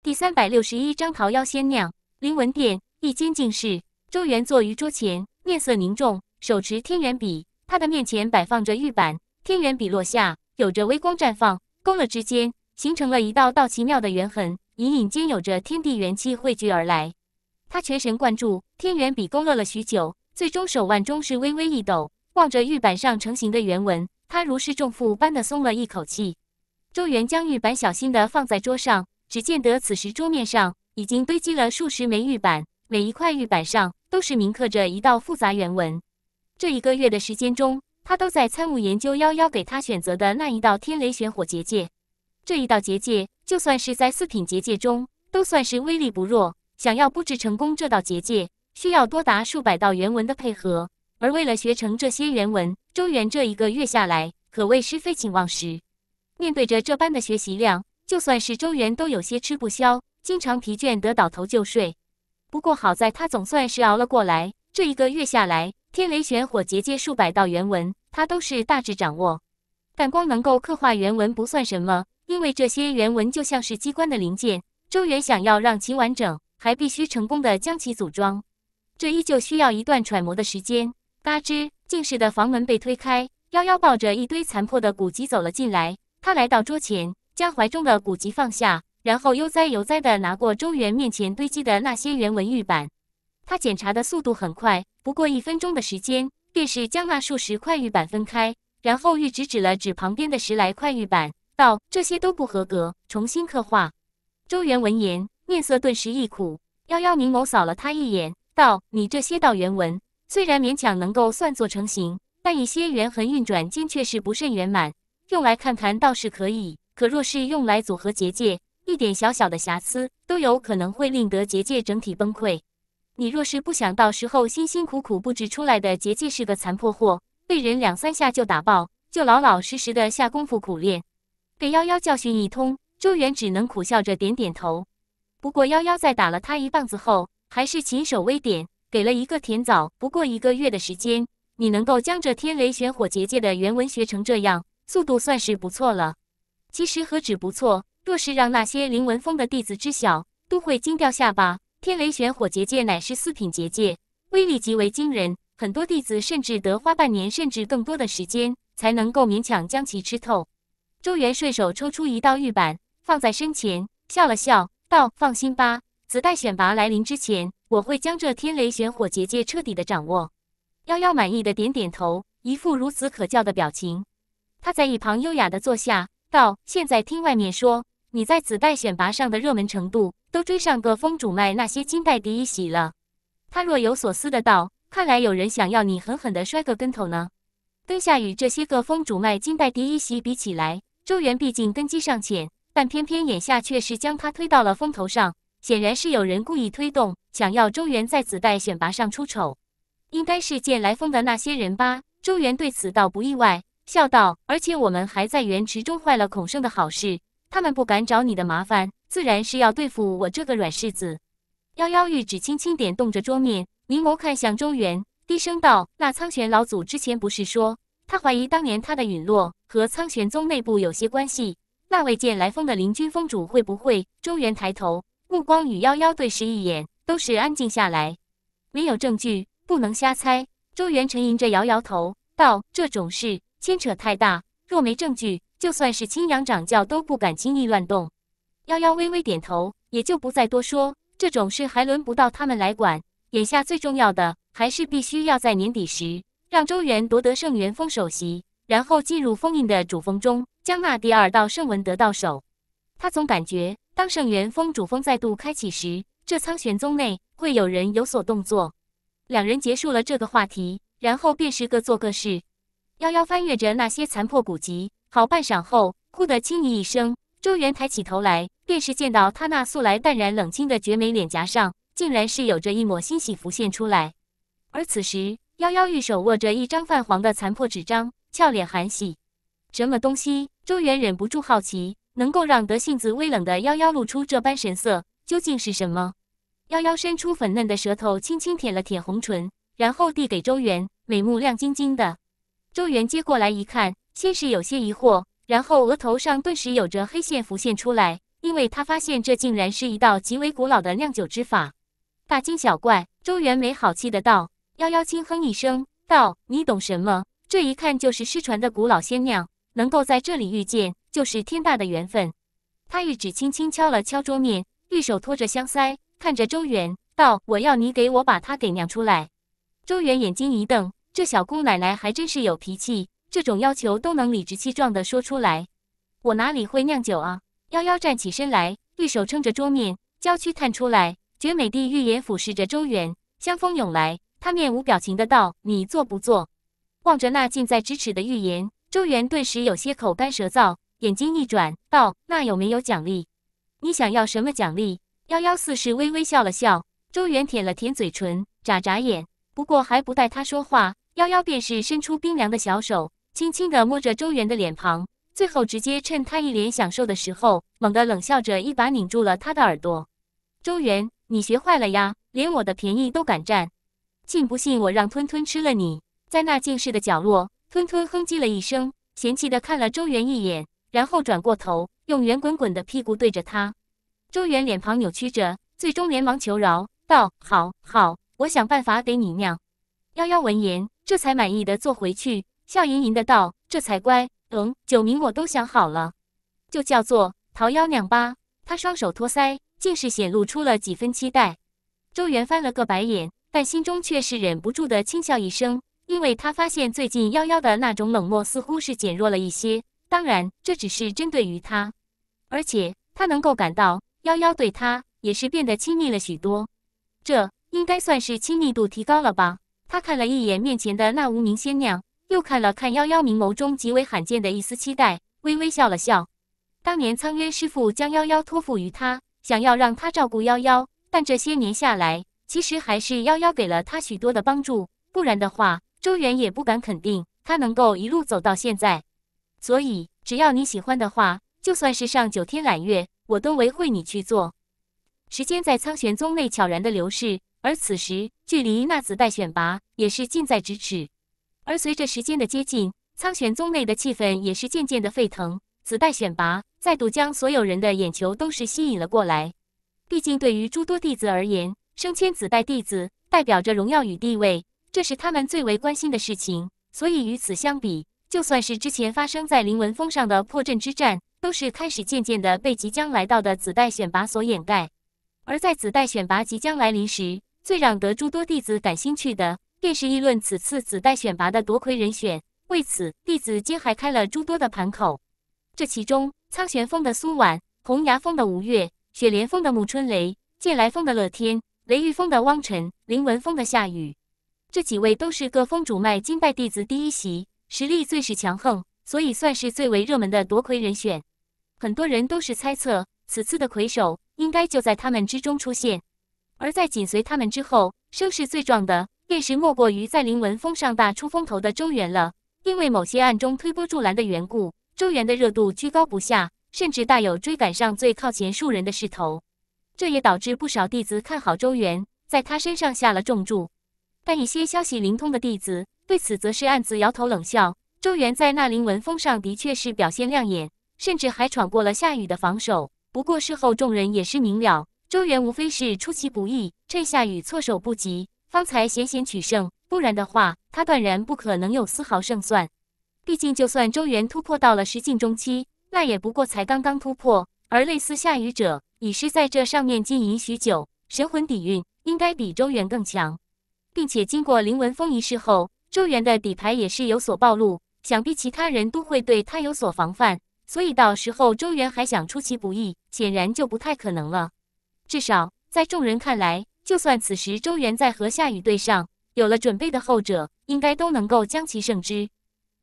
第三百六十一章桃夭仙酿。灵文殿一间静室，周元坐于桌前，面色凝重，手持天元笔。他的面前摆放着玉板，天元笔落下，有着微光绽放，勾勒之间，形成了一道道奇妙的圆痕，隐隐间有着天地元气汇聚而来。他全神贯注，天元笔勾勒了许久，最终手腕终是微微一抖，望着玉板上成型的圆纹，他如释重负般的松了一口气。周元将玉板小心的放在桌上。只见得此时桌面上已经堆积了数十枚玉板，每一块玉板上都是铭刻着一道复杂原文。这一个月的时间中，他都在参悟研究夭夭给他选择的那一道天雷玄火结界。这一道结界就算是在四品结界中，都算是威力不弱。想要布置成功这道结界，需要多达数百道原文的配合。而为了学成这些原文，周元这一个月下来可谓是废寝忘食。面对着这般的学习量。就算是周元都有些吃不消，经常疲倦得倒头就睡。不过好在他总算是熬了过来。这一个月下来，天雷玄火结界数百道原文，他都是大致掌握。但光能够刻画原文不算什么，因为这些原文就像是机关的零件，周元想要让其完整，还必须成功的将其组装。这依旧需要一段揣摩的时间。嘎吱，静室的房门被推开，夭夭抱着一堆残破的古籍走了进来。他来到桌前。将怀中的古籍放下，然后悠哉悠哉地拿过周元面前堆积的那些原文玉板。他检查的速度很快，不过一分钟的时间便是将那数十块玉板分开。然后玉指指了指旁边的十来块玉板，道：“这些都不合格，重新刻画。”周元闻言，面色顿时一苦。幺幺明眸扫了他一眼，道：“你这些道原文，虽然勉强能够算作成型，但一些圆痕运转间却是不甚圆满，用来看看倒是可以。”可若是用来组合结界，一点小小的瑕疵都有可能会令得结界整体崩溃。你若是不想到时候辛辛苦苦布置出来的结界是个残破货，被人两三下就打爆，就老老实实的下功夫苦练。给夭夭教训一通，周元只能苦笑着点点头。不过夭夭在打了他一棒子后，还是勤手微点给了一个甜枣。不过一个月的时间，你能够将这天雷玄火结界的原文学成这样，速度算是不错了。其实何止不错，若是让那些林文峰的弟子知晓，都会惊掉下巴。天雷玄火结界乃是四品结界，威力极为惊人，很多弟子甚至得花半年甚至更多的时间，才能够勉强将其吃透。周元顺手抽出一道玉板，放在身前，笑了笑，道：“放心吧，子代选拔来临之前，我会将这天雷玄火结界彻底的掌握。”夭夭满意的点点头，一副孺子可教的表情。他在一旁优雅的坐下。道：“现在听外面说，你在子代选拔上的热门程度都追上个风主脉那些金代第一席了。”他若有所思的道：“看来有人想要你狠狠的摔个跟头呢。跟夏雨这些个风主脉金代第一席比起来，周元毕竟根基尚浅，但偏偏眼下却是将他推到了风头上，显然是有人故意推动，想要周元在子代选拔上出丑。应该是借来风的那些人吧。”周元对此倒不意外。笑道：“而且我们还在原池中坏了孔圣的好事，他们不敢找你的麻烦，自然是要对付我这个软柿子。”妖妖玉指轻轻点动着桌面，凝眸看向周元，低声道：“那苍玄老祖之前不是说，他怀疑当年他的陨落和苍玄宗内部有些关系？那未见来风的灵君峰主会不会？”周元抬头，目光与妖妖对视一眼，都是安静下来。没有证据，不能瞎猜。周元沉吟着，摇摇头道：“这种事。”牵扯太大，若没证据，就算是青阳掌教都不敢轻易乱动。夭夭微微点头，也就不再多说。这种事还轮不到他们来管。眼下最重要的，还是必须要在年底时让周元夺得圣元峰首席，然后进入封印的主峰中，将那第二道圣文得到手。他总感觉，当圣元峰主峰再度开启时，这苍玄宗内会有人有所动作。两人结束了这个话题，然后便是各做各事。幺幺翻阅着那些残破古籍，好半晌后，忽得轻咦一声。周元抬起头来，便是见到他那素来淡然冷清的绝美脸颊上，竟然是有着一抹欣喜浮现出来。而此时，幺幺玉手握着一张泛黄的残破纸张，俏脸含喜。什么东西？周元忍不住好奇，能够让得性子微冷的幺幺露出这般神色，究竟是什么？幺幺伸出粉嫩的舌头，轻轻舔了舔红唇，然后递给周元，美目亮晶晶的。周元接过来一看，先是有些疑惑，然后额头上顿时有着黑线浮现出来，因为他发现这竟然是一道极为古老的酿酒之法。大惊小怪，周元没好气的道：“幺幺轻哼一声道，你懂什么？这一看就是失传的古老仙酿，能够在这里遇见，就是天大的缘分。”他玉指轻轻敲了敲桌面，玉手托着香腮，看着周元道：“我要你给我把它给酿出来。”周元眼睛一瞪。这小姑奶奶还真是有脾气，这种要求都能理直气壮的说出来。我哪里会酿酒啊？幺幺站起身来，玉手撑着桌面，娇躯探出来，绝美的玉颜俯视着周元。香风涌来，他面无表情的道：“你做不做？”望着那近在咫尺的玉颜，周元顿时有些口干舌燥，眼睛一转，道：“那有没有奖励？你想要什么奖励？”幺幺四是微微笑了笑。周元舔了舔嘴唇，眨眨眼。不过还不待他说话。妖妖便是伸出冰凉的小手，轻轻地摸着周元的脸庞，最后直接趁他一脸享受的时候，猛地冷笑着一把拧住了他的耳朵。周元，你学坏了呀，连我的便宜都敢占，信不信我让吞吞吃了你？在那近视的角落，吞吞哼唧了一声，嫌弃地看了周元一眼，然后转过头，用圆滚滚的屁股对着他。周元脸庞扭曲着，最终连忙求饶道：“好好，我想办法给你酿。”幺幺闻言，这才满意的坐回去，笑盈盈的道：“这才乖。”嗯，九名我都想好了，就叫做桃夭娘吧。他双手托腮，竟是显露出了几分期待。周元翻了个白眼，但心中却是忍不住的轻笑一声，因为他发现最近幺幺的那种冷漠似乎是减弱了一些。当然，这只是针对于他，而且他能够感到幺幺对他也是变得亲密了许多，这应该算是亲密度提高了吧。他看了一眼面前的那无名仙娘，又看了看幺幺明眸中极为罕见的一丝期待，微微笑了笑。当年苍渊师傅将幺幺托付于他，想要让他照顾幺幺，但这些年下来，其实还是幺幺给了他许多的帮助，不然的话，周元也不敢肯定他能够一路走到现在。所以，只要你喜欢的话，就算是上九天揽月，我都会你去做。时间在苍玄宗内悄然的流逝，而此时。距离那子代选拔也是近在咫尺，而随着时间的接近，苍玄宗内的气氛也是渐渐的沸腾。子代选拔再度将所有人的眼球都是吸引了过来。毕竟对于诸多弟子而言，升迁子代弟子代表着荣耀与地位，这是他们最为关心的事情。所以与此相比，就算是之前发生在灵文峰上的破阵之战，都是开始渐渐的被即将来到的子代选拔所掩盖。而在子代选拔即将来临时，最让得诸多弟子感兴趣的，便是议论此次子代选拔的夺魁人选。为此，弟子皆还开了诸多的盘口。这其中，苍玄峰的苏婉、红崖峰的吴越、雪莲峰的暮春雷、剑来峰的乐天、雷玉峰的汪晨、林文峰的夏雨，这几位都是各峰主脉金拜弟子第一席，实力最是强横，所以算是最为热门的夺魁人选。很多人都是猜测，此次的魁首应该就在他们之中出现。而在紧随他们之后，声势最壮的，便是莫过于在灵文峰上大出风头的周元了。因为某些暗中推波助澜的缘故，周元的热度居高不下，甚至大有追赶上最靠前数人的势头。这也导致不少弟子看好周元，在他身上下了重注。但一些消息灵通的弟子对此，则是暗自摇头冷笑。周元在那灵文峰上的确是表现亮眼，甚至还闯过了夏雨的防守。不过事后众人也是明了。周元无非是出其不意，趁夏雨措手不及方才险险取胜，不然的话，他断然不可能有丝毫胜算。毕竟，就算周元突破到了十境中期，那也不过才刚刚突破，而类似夏雨者，已是在这上面经营许久，神魂底蕴应该比周元更强。并且，经过林文峰一事后，周元的底牌也是有所暴露，想必其他人都会对他有所防范，所以到时候周元还想出其不意，显然就不太可能了。至少在众人看来，就算此时周元在和夏雨对上，有了准备的后者应该都能够将其胜之。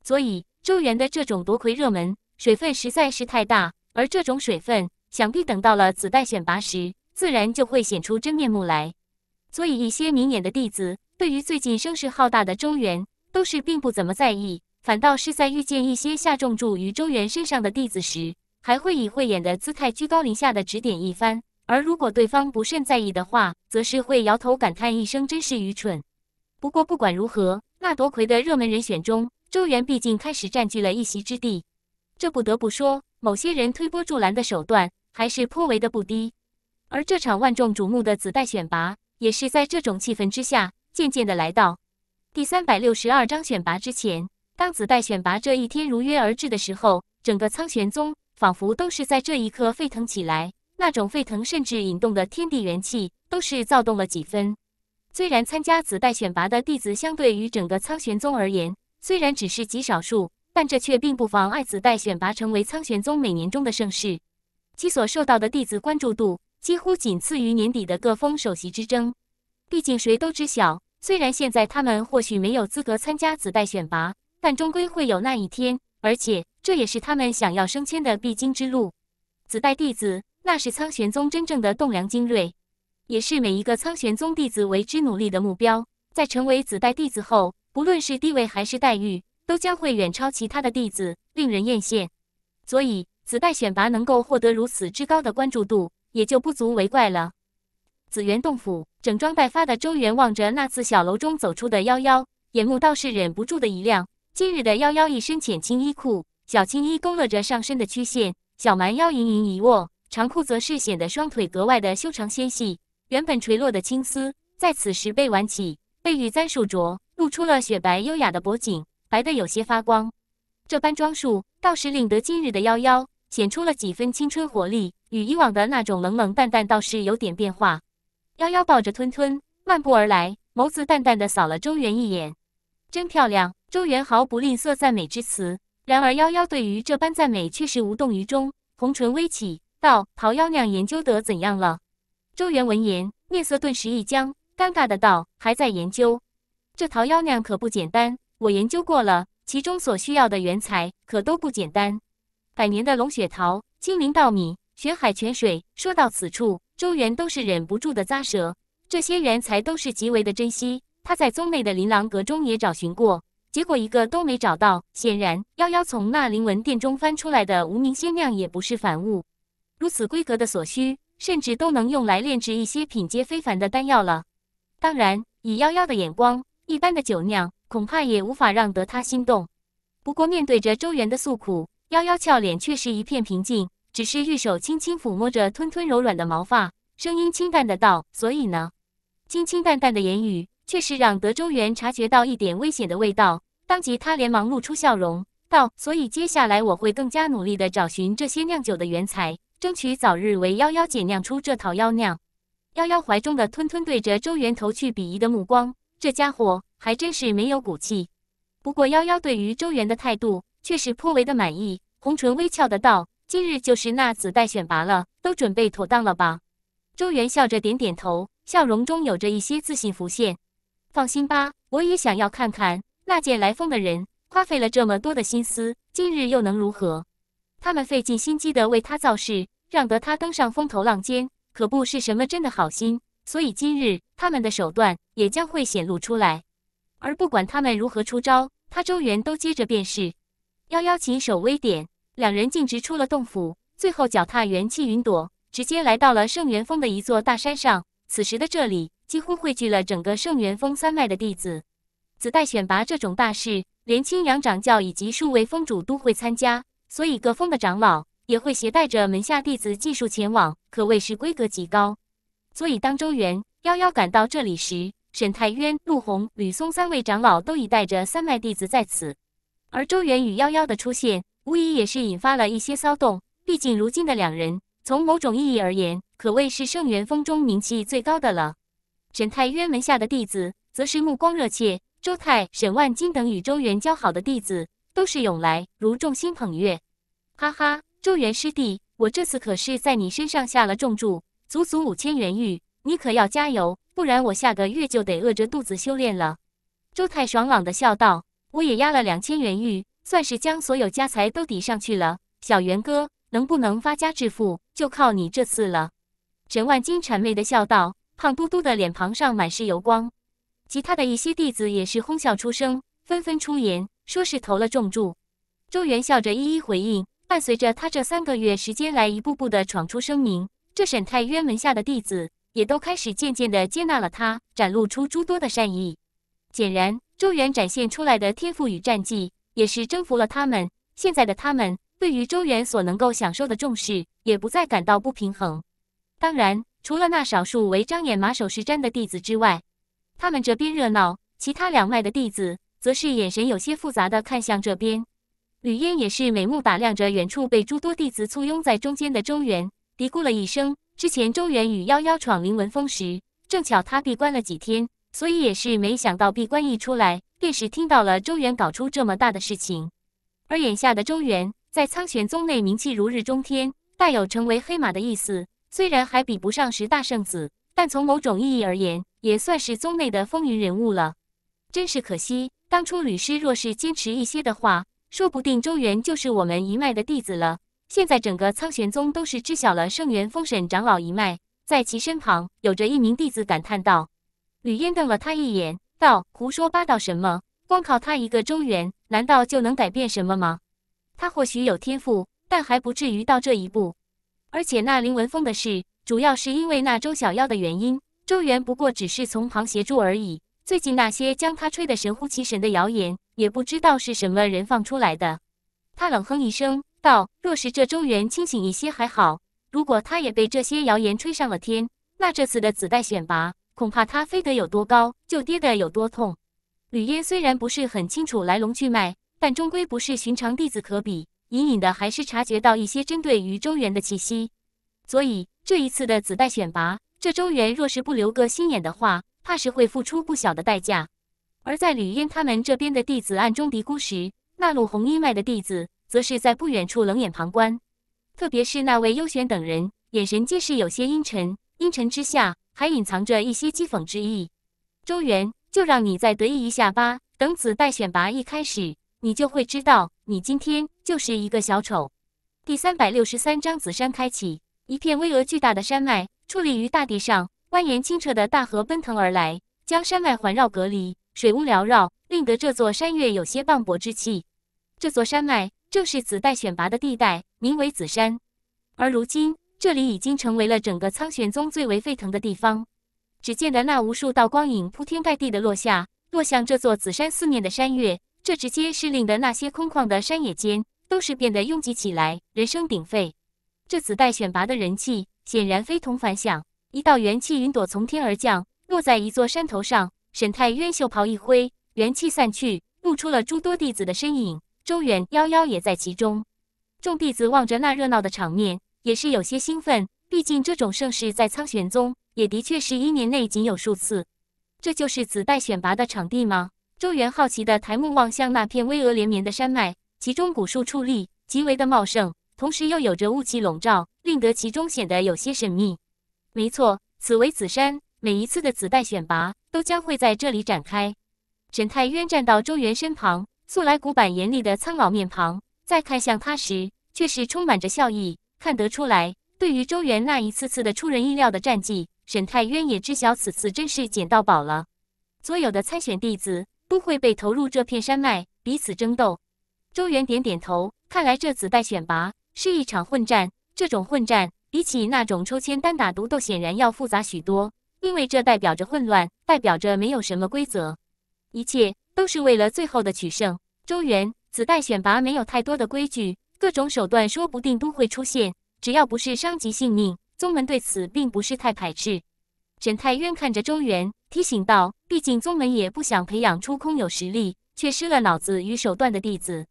所以周元的这种夺魁热门水分实在是太大，而这种水分想必等到了子代选拔时，自然就会显出真面目来。所以一些明眼的弟子对于最近声势浩大的周元都是并不怎么在意，反倒是在遇见一些下重注于周元身上的弟子时，还会以慧眼的姿态居高临下的指点一番。而如果对方不甚在意的话，则是会摇头感叹一声：“真是愚蠢。”不过不管如何，那夺魁的热门人选中，周元毕竟开始占据了一席之地。这不得不说，某些人推波助澜的手段还是颇为的不低。而这场万众瞩目的子代选拔，也是在这种气氛之下，渐渐的来到第三百六十二章选拔之前。当子代选拔这一天如约而至的时候，整个苍玄宗仿佛都是在这一刻沸腾起来。那种沸腾甚至引动的天地元气都是躁动了几分。虽然参加子代选拔的弟子相对于整个苍玄宗而言，虽然只是极少数，但这却并不妨碍子代选拔成为苍玄宗每年中的盛事，其所受到的弟子关注度几乎仅次于年底的各峰首席之争。毕竟谁都知晓，虽然现在他们或许没有资格参加子代选拔，但终归会有那一天，而且这也是他们想要升迁的必经之路。子代弟子。那是苍玄宗真正的栋梁精锐，也是每一个苍玄宗弟子为之努力的目标。在成为子代弟子后，不论是地位还是待遇，都将会远超其他的弟子，令人艳羡。所以子代选拔能够获得如此之高的关注度，也就不足为怪了。紫园洞府，整装待发的周元望着那次小楼中走出的夭夭，眼目倒是忍不住的一亮。今日的夭夭一身浅青衣裤，小青衣勾勒着上身的曲线，小蛮腰盈盈一握。长裤则是显得双腿格外的修长纤细，原本垂落的青丝在此时被挽起，被玉簪束着，露出了雪白优雅的脖颈，白得有些发光。这般装束倒是令得今日的夭夭显出了几分青春活力，与以往的那种冷冷淡淡倒是有点变化。夭夭抱着吞吞漫步而来，眸子淡淡的扫了周元一眼，真漂亮。周元毫不吝啬赞美之词，然而夭夭对于这般赞美却是无动于衷，红唇微启。道：“桃妖娘研究得怎样了？周元闻言，面色顿时一僵，尴尬的道：“还在研究。这桃妖娘可不简单，我研究过了，其中所需要的原材可都不简单。百年的龙血桃、精灵稻米、玄海泉水……说到此处，周元都是忍不住的咂舌。这些原材都是极为的珍惜，他在宗内的琳琅阁中也找寻过，结果一个都没找到。显然，妖妖从那灵文殿中翻出来的无名仙酿也不是凡物。”如此规格的所需，甚至都能用来炼制一些品阶非凡的丹药了。当然，以夭夭的眼光，一般的酒酿恐怕也无法让得他心动。不过，面对着周元的诉苦，夭夭俏脸却是一片平静，只是玉手轻轻抚摸着吞吞柔软的毛发，声音清淡的道：“所以呢？”轻轻淡淡的言语，却是让德周元察觉到一点危险的味道。当即，他连忙露出笑容，道：“所以，接下来我会更加努力的找寻这些酿酒的原材争取早日为妖妖姐酿出这套妖酿。妖妖怀中的吞吞对着周元投去鄙夷的目光，这家伙还真是没有骨气。不过妖妖对于周元的态度却是颇为的满意，红唇微翘的道：“今日就是那子代选拔了，都准备妥当了吧？”周元笑着点点头，笑容中有着一些自信浮现。放心吧，我也想要看看那见来风的人花费了这么多的心思，今日又能如何？他们费尽心机地为他造势，让得他登上风头浪尖，可不是什么真的好心。所以今日他们的手段也将会显露出来。而不管他们如何出招，他周元都接着便是。幺幺琴手微点，两人径直出了洞府，最后脚踏元气云朵，直接来到了圣元峰的一座大山上。此时的这里几乎汇聚了整个圣元峰三脉的弟子。子代选拔这种大事，连青阳掌教以及数位峰主都会参加。所以各峰的长老也会携带着门下弟子继续前往，可谓是规格极高。所以当周元、夭夭赶到这里时，沈太渊、陆鸿、吕松三位长老都已带着三脉弟子在此。而周元与夭夭的出现，无疑也是引发了一些骚动。毕竟如今的两人，从某种意义而言，可谓是圣元峰中名气最高的了。沈太渊门下的弟子，则是目光热切。周泰、沈万金等与周元交好的弟子。都是涌来，如众星捧月。哈哈，周元师弟，我这次可是在你身上下了重注，足足五千元玉，你可要加油，不然我下个月就得饿着肚子修炼了。周泰爽朗的笑道：“我也压了两千元玉，算是将所有家财都抵上去了。小元哥，能不能发家致富，就靠你这次了。”沈万金谄媚的笑道，胖嘟嘟的脸庞上满是油光。其他的一些弟子也是哄笑出声，纷纷出言。说是投了重注，周元笑着一一回应。伴随着他这三个月时间来一步步的闯出声名，这沈太渊门下的弟子也都开始渐渐的接纳了他，展露出诸多的善意。显然，周元展现出来的天赋与战绩，也是征服了他们。现在的他们对于周元所能够享受的重视，也不再感到不平衡。当然，除了那少数为张眼马首是瞻的弟子之外，他们这边热闹，其他两脉的弟子。则是眼神有些复杂的看向这边，吕烟也是眉目打量着远处被诸多弟子簇拥在中间的周元，嘀咕了一声。之前周元与夭夭闯灵文峰时，正巧他闭关了几天，所以也是没想到闭关一出来，便是听到了周元搞出这么大的事情。而眼下的周元，在苍玄宗内名气如日中天，大有成为黑马的意思。虽然还比不上十大圣子，但从某种意义而言，也算是宗内的风云人物了。真是可惜。当初吕师若是坚持一些的话，说不定周元就是我们一脉的弟子了。现在整个苍玄宗都是知晓了圣元封神长老一脉，在其身旁有着一名弟子感叹道：“吕烟瞪了他一眼，道：‘胡说八道什么？光靠他一个周元，难道就能改变什么吗？他或许有天赋，但还不至于到这一步。而且那林文峰的事，主要是因为那周小妖的原因。周元不过只是从旁协助而已。”最近那些将他吹得神乎其神的谣言，也不知道是什么人放出来的。他冷哼一声道：“若是这周元清醒一些还好，如果他也被这些谣言吹上了天，那这次的子代选拔，恐怕他飞得有多高，就跌得有多痛。”吕烟虽然不是很清楚来龙去脉，但终归不是寻常弟子可比，隐隐的还是察觉到一些针对于周元的气息。所以这一次的子代选拔，这周元若是不留个心眼的话。怕是会付出不小的代价。而在吕烟他们这边的弟子暗中嘀咕时，那路红衣脉的弟子则是在不远处冷眼旁观。特别是那位幽玄等人，眼神皆是有些阴沉，阴沉之下还隐藏着一些讥讽之意。周元，就让你再得意一下吧！等子代选拔一开始，你就会知道，你今天就是一个小丑。第三百六十三章：紫山开启，一片巍峨巨大的山脉矗立于大地上。蜿蜒清澈的大河奔腾而来，将山脉环绕隔离，水雾缭绕，令得这座山岳有些磅礴之气。这座山脉正是子代选拔的地带，名为紫山。而如今，这里已经成为了整个苍玄宗最为沸腾的地方。只见得那无数道光影铺天盖地的落下，落向这座紫山四面的山岳，这直接是令得那些空旷的山野间都是变得拥挤起来，人声鼎沸。这子代选拔的人气显然非同凡响。一道元气云朵从天而降，落在一座山头上。沈太渊袖袍一挥，元气散去，露出了诸多弟子的身影。周远、夭夭也在其中。众弟子望着那热闹的场面，也是有些兴奋。毕竟这种盛世在苍玄宗也的确是一年内仅有数次。这就是子代选拔的场地吗？周元好奇的抬目望向那片巍峨连绵的山脉，其中古树矗立，极为的茂盛，同时又有着雾气笼罩，令得其中显得有些神秘。没错，此为此山，每一次的子代选拔都将会在这里展开。沈太渊站到周元身旁，素来古板严厉的苍老面庞，再看向他时，却是充满着笑意。看得出来，对于周元那一次次的出人意料的战绩，沈太渊也知晓此次真是捡到宝了。所有的参选弟子都会被投入这片山脉，彼此争斗。周元点点头，看来这子代选拔是一场混战，这种混战。比起那种抽签单打独斗，显然要复杂许多，因为这代表着混乱，代表着没有什么规则，一切都是为了最后的取胜。周元，子代选拔没有太多的规矩，各种手段说不定都会出现，只要不是伤及性命，宗门对此并不是太排斥。沈太渊看着周元，提醒道：“毕竟宗门也不想培养出空有实力却失了脑子与手段的弟子。”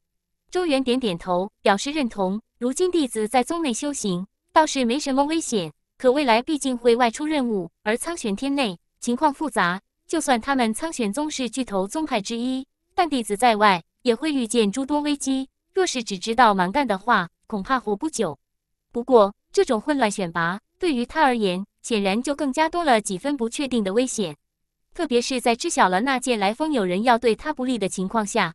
周元点点头，表示认同。如今弟子在宗内修行。倒是没什么危险，可未来毕竟会外出任务，而苍玄天内情况复杂。就算他们苍玄宗是巨头宗派之一，但弟子在外也会遇见诸多危机。若是只知道蛮干的话，恐怕活不久。不过这种混乱选拔，对于他而言，显然就更加多了几分不确定的危险。特别是在知晓了那届来风有人要对他不利的情况下，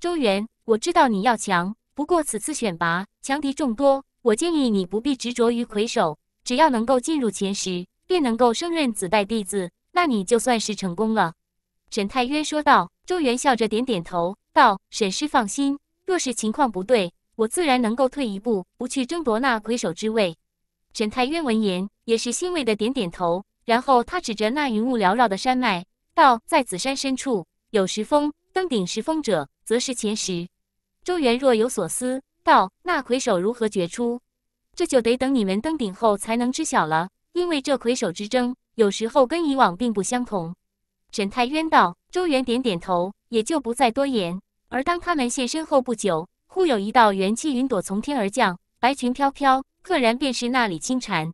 周元，我知道你要强，不过此次选拔，强敌众多。我建议你不必执着于魁首，只要能够进入前十，便能够升任子代弟子，那你就算是成功了。”沈太渊说道。周元笑着点点头，道：“沈师放心，若是情况不对，我自然能够退一步，不去争夺那魁首之位。”沈太渊闻言也是欣慰的点点头，然后他指着那云雾缭绕的山脉，道：“在紫山深处有十峰，登顶十峰者，则是前十。”周元若有所思。道：“那魁首如何决出？这就得等你们登顶后才能知晓了。因为这魁首之争，有时候跟以往并不相同。”沈太渊道。周元点点头，也就不再多言。而当他们现身后不久，忽有一道元气云朵从天而降，白裙飘飘，赫然便是那李清蝉。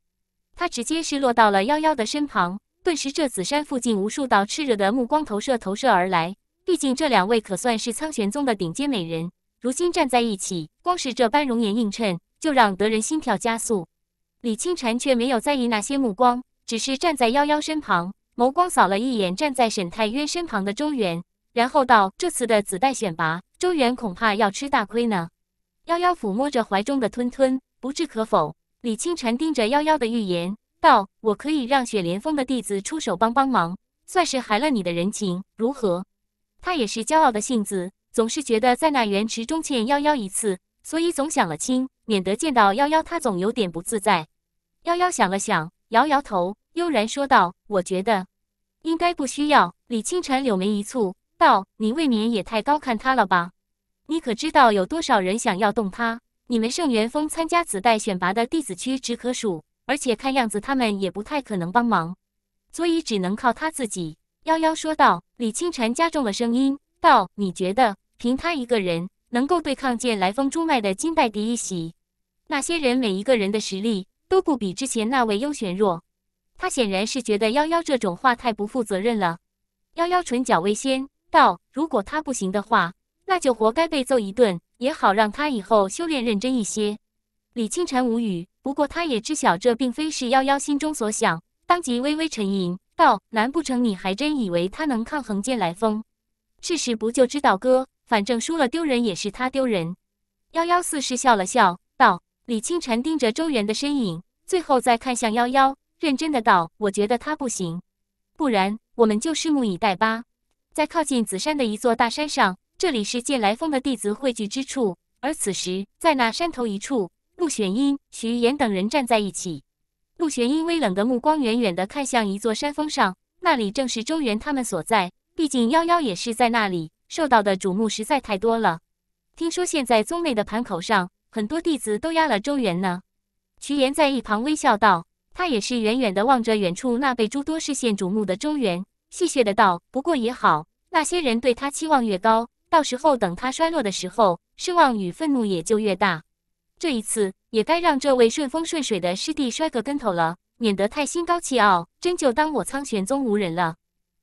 他直接是落到了夭夭的身旁，顿时这紫山附近无数道炽热的目光投射投射而来。毕竟这两位可算是苍玄宗的顶尖美人。如今站在一起，光是这般容颜映衬，就让得人心跳加速。李清晨却没有在意那些目光，只是站在夭夭身旁，眸光扫了一眼站在沈太渊身旁的周元，然后道：“这次的子代选拔，周元恐怕要吃大亏呢。”夭夭抚摸着怀中的吞吞，不置可否。李清晨盯着夭夭的预言，道：“我可以让雪莲峰的弟子出手帮帮忙，算是还了你的人情，如何？”他也是骄傲的性子。总是觉得在那原池中见夭夭一次，所以总想了清，免得见到夭夭他总有点不自在。夭夭想了想，摇摇头，悠然说道：“我觉得，应该不需要。”李清晨柳眉一蹙，道：“你未免也太高看他了吧？你可知道有多少人想要动他？你们圣元峰参加子代选拔的弟子屈指可数，而且看样子他们也不太可能帮忙，所以只能靠他自己。”夭夭说道。李清晨加重了声音。道：“你觉得凭他一个人能够对抗剑来风珠脉的金代第一席？那些人每一个人的实力都不比之前那位幽玄弱。他显然是觉得妖妖这种话太不负责任了。”妖妖唇角微掀，道：“如果他不行的话，那就活该被揍一顿，也好让他以后修炼认真一些。”李清晨无语，不过他也知晓这并非是妖妖心中所想，当即微微沉吟道：“难不成你还真以为他能抗衡剑来风？”事实不就知道哥？反正输了丢人也是他丢人。幺幺四是笑了笑，道：“李清晨盯着周元的身影，最后再看向幺幺，认真的道：我觉得他不行，不然我们就拭目以待吧。”在靠近紫山的一座大山上，这里是剑来峰的弟子汇聚之处。而此时，在那山头一处，陆玄音、徐岩等人站在一起。陆玄音微冷的目光远远的看向一座山峰上，那里正是周元他们所在。毕竟幺幺也是在那里受到的瞩目实在太多了，听说现在宗内的盘口上，很多弟子都压了周元呢。瞿岩在一旁微笑道，他也是远远的望着远处那被诸多视线瞩目的周元，戏谑的道：“不过也好，那些人对他期望越高，到时候等他衰落的时候，失望与愤怒也就越大。这一次也该让这位顺风顺水的师弟摔个跟头了，免得太心高气傲，真就当我苍玄宗无人了。”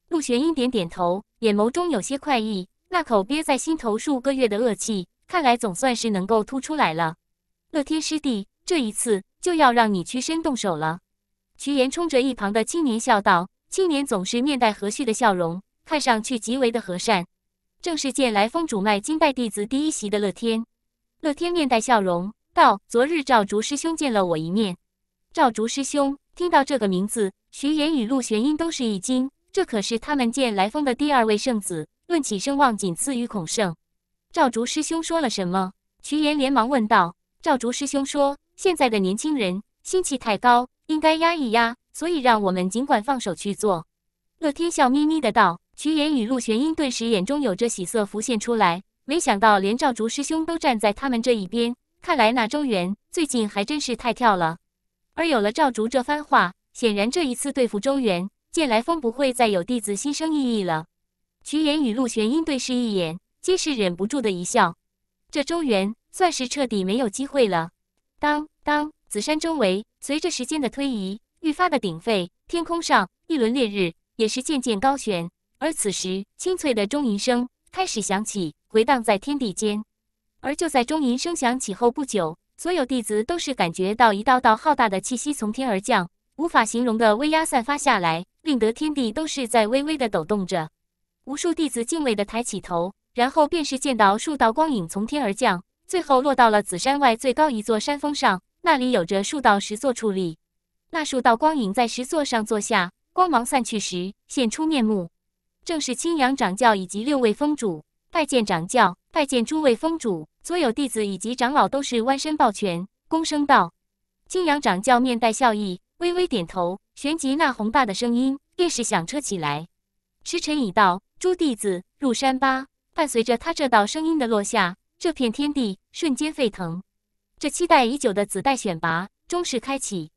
陆玄英点点头，眼眸中有些快意，那口憋在心头数个月的恶气，看来总算是能够吐出来了。乐天师弟，这一次就要让你屈身动手了。徐岩冲着一旁的青年笑道。青年总是面带和煦的笑容，看上去极为的和善，正是见来风主脉金拜弟子第一席的乐天。乐天面带笑容道：“昨日赵竹师兄见了我一面。”赵竹师兄听到这个名字，徐岩与陆玄英都是一惊。这可是他们见来风的第二位圣子，论起声望，仅次于孔圣。赵竹师兄说了什么？徐岩连忙问道。赵竹师兄说：“现在的年轻人心气太高，应该压一压，所以让我们尽管放手去做。”乐天笑眯眯的道。徐岩与陆玄英顿时眼中有着喜色浮现出来。没想到连赵竹师兄都站在他们这一边，看来那周元最近还真是太跳了。而有了赵竹这番话，显然这一次对付周元。剑来风不会再有弟子心生异议了。徐岩与陆玄音对视一眼，皆是忍不住的一笑。这周元算是彻底没有机会了。当当，紫山周围，随着时间的推移，愈发的鼎沸。天空上一轮烈日也是渐渐高悬。而此时，清脆的钟吟声开始响起，回荡在天地间。而就在钟吟声响起后不久，所有弟子都是感觉到一道道浩大的气息从天而降。无法形容的威压散发下来，令得天地都是在微微的抖动着。无数弟子敬畏的抬起头，然后便是见到数道光影从天而降，最后落到了紫山外最高一座山峰上。那里有着数道石座矗立，那数道光影在石座上坐下，光芒散去时现出面目，正是青阳掌教以及六位峰主。拜见掌教，拜见诸位峰主。所有弟子以及长老都是弯身抱拳，躬声道：“青阳掌教，面带笑意。”微微点头，旋即那宏大的声音便是响彻起来。时辰已到，诸弟子入山吧！伴随着他这道声音的落下，这片天地瞬间沸腾。这期待已久的子代选拔终是开启。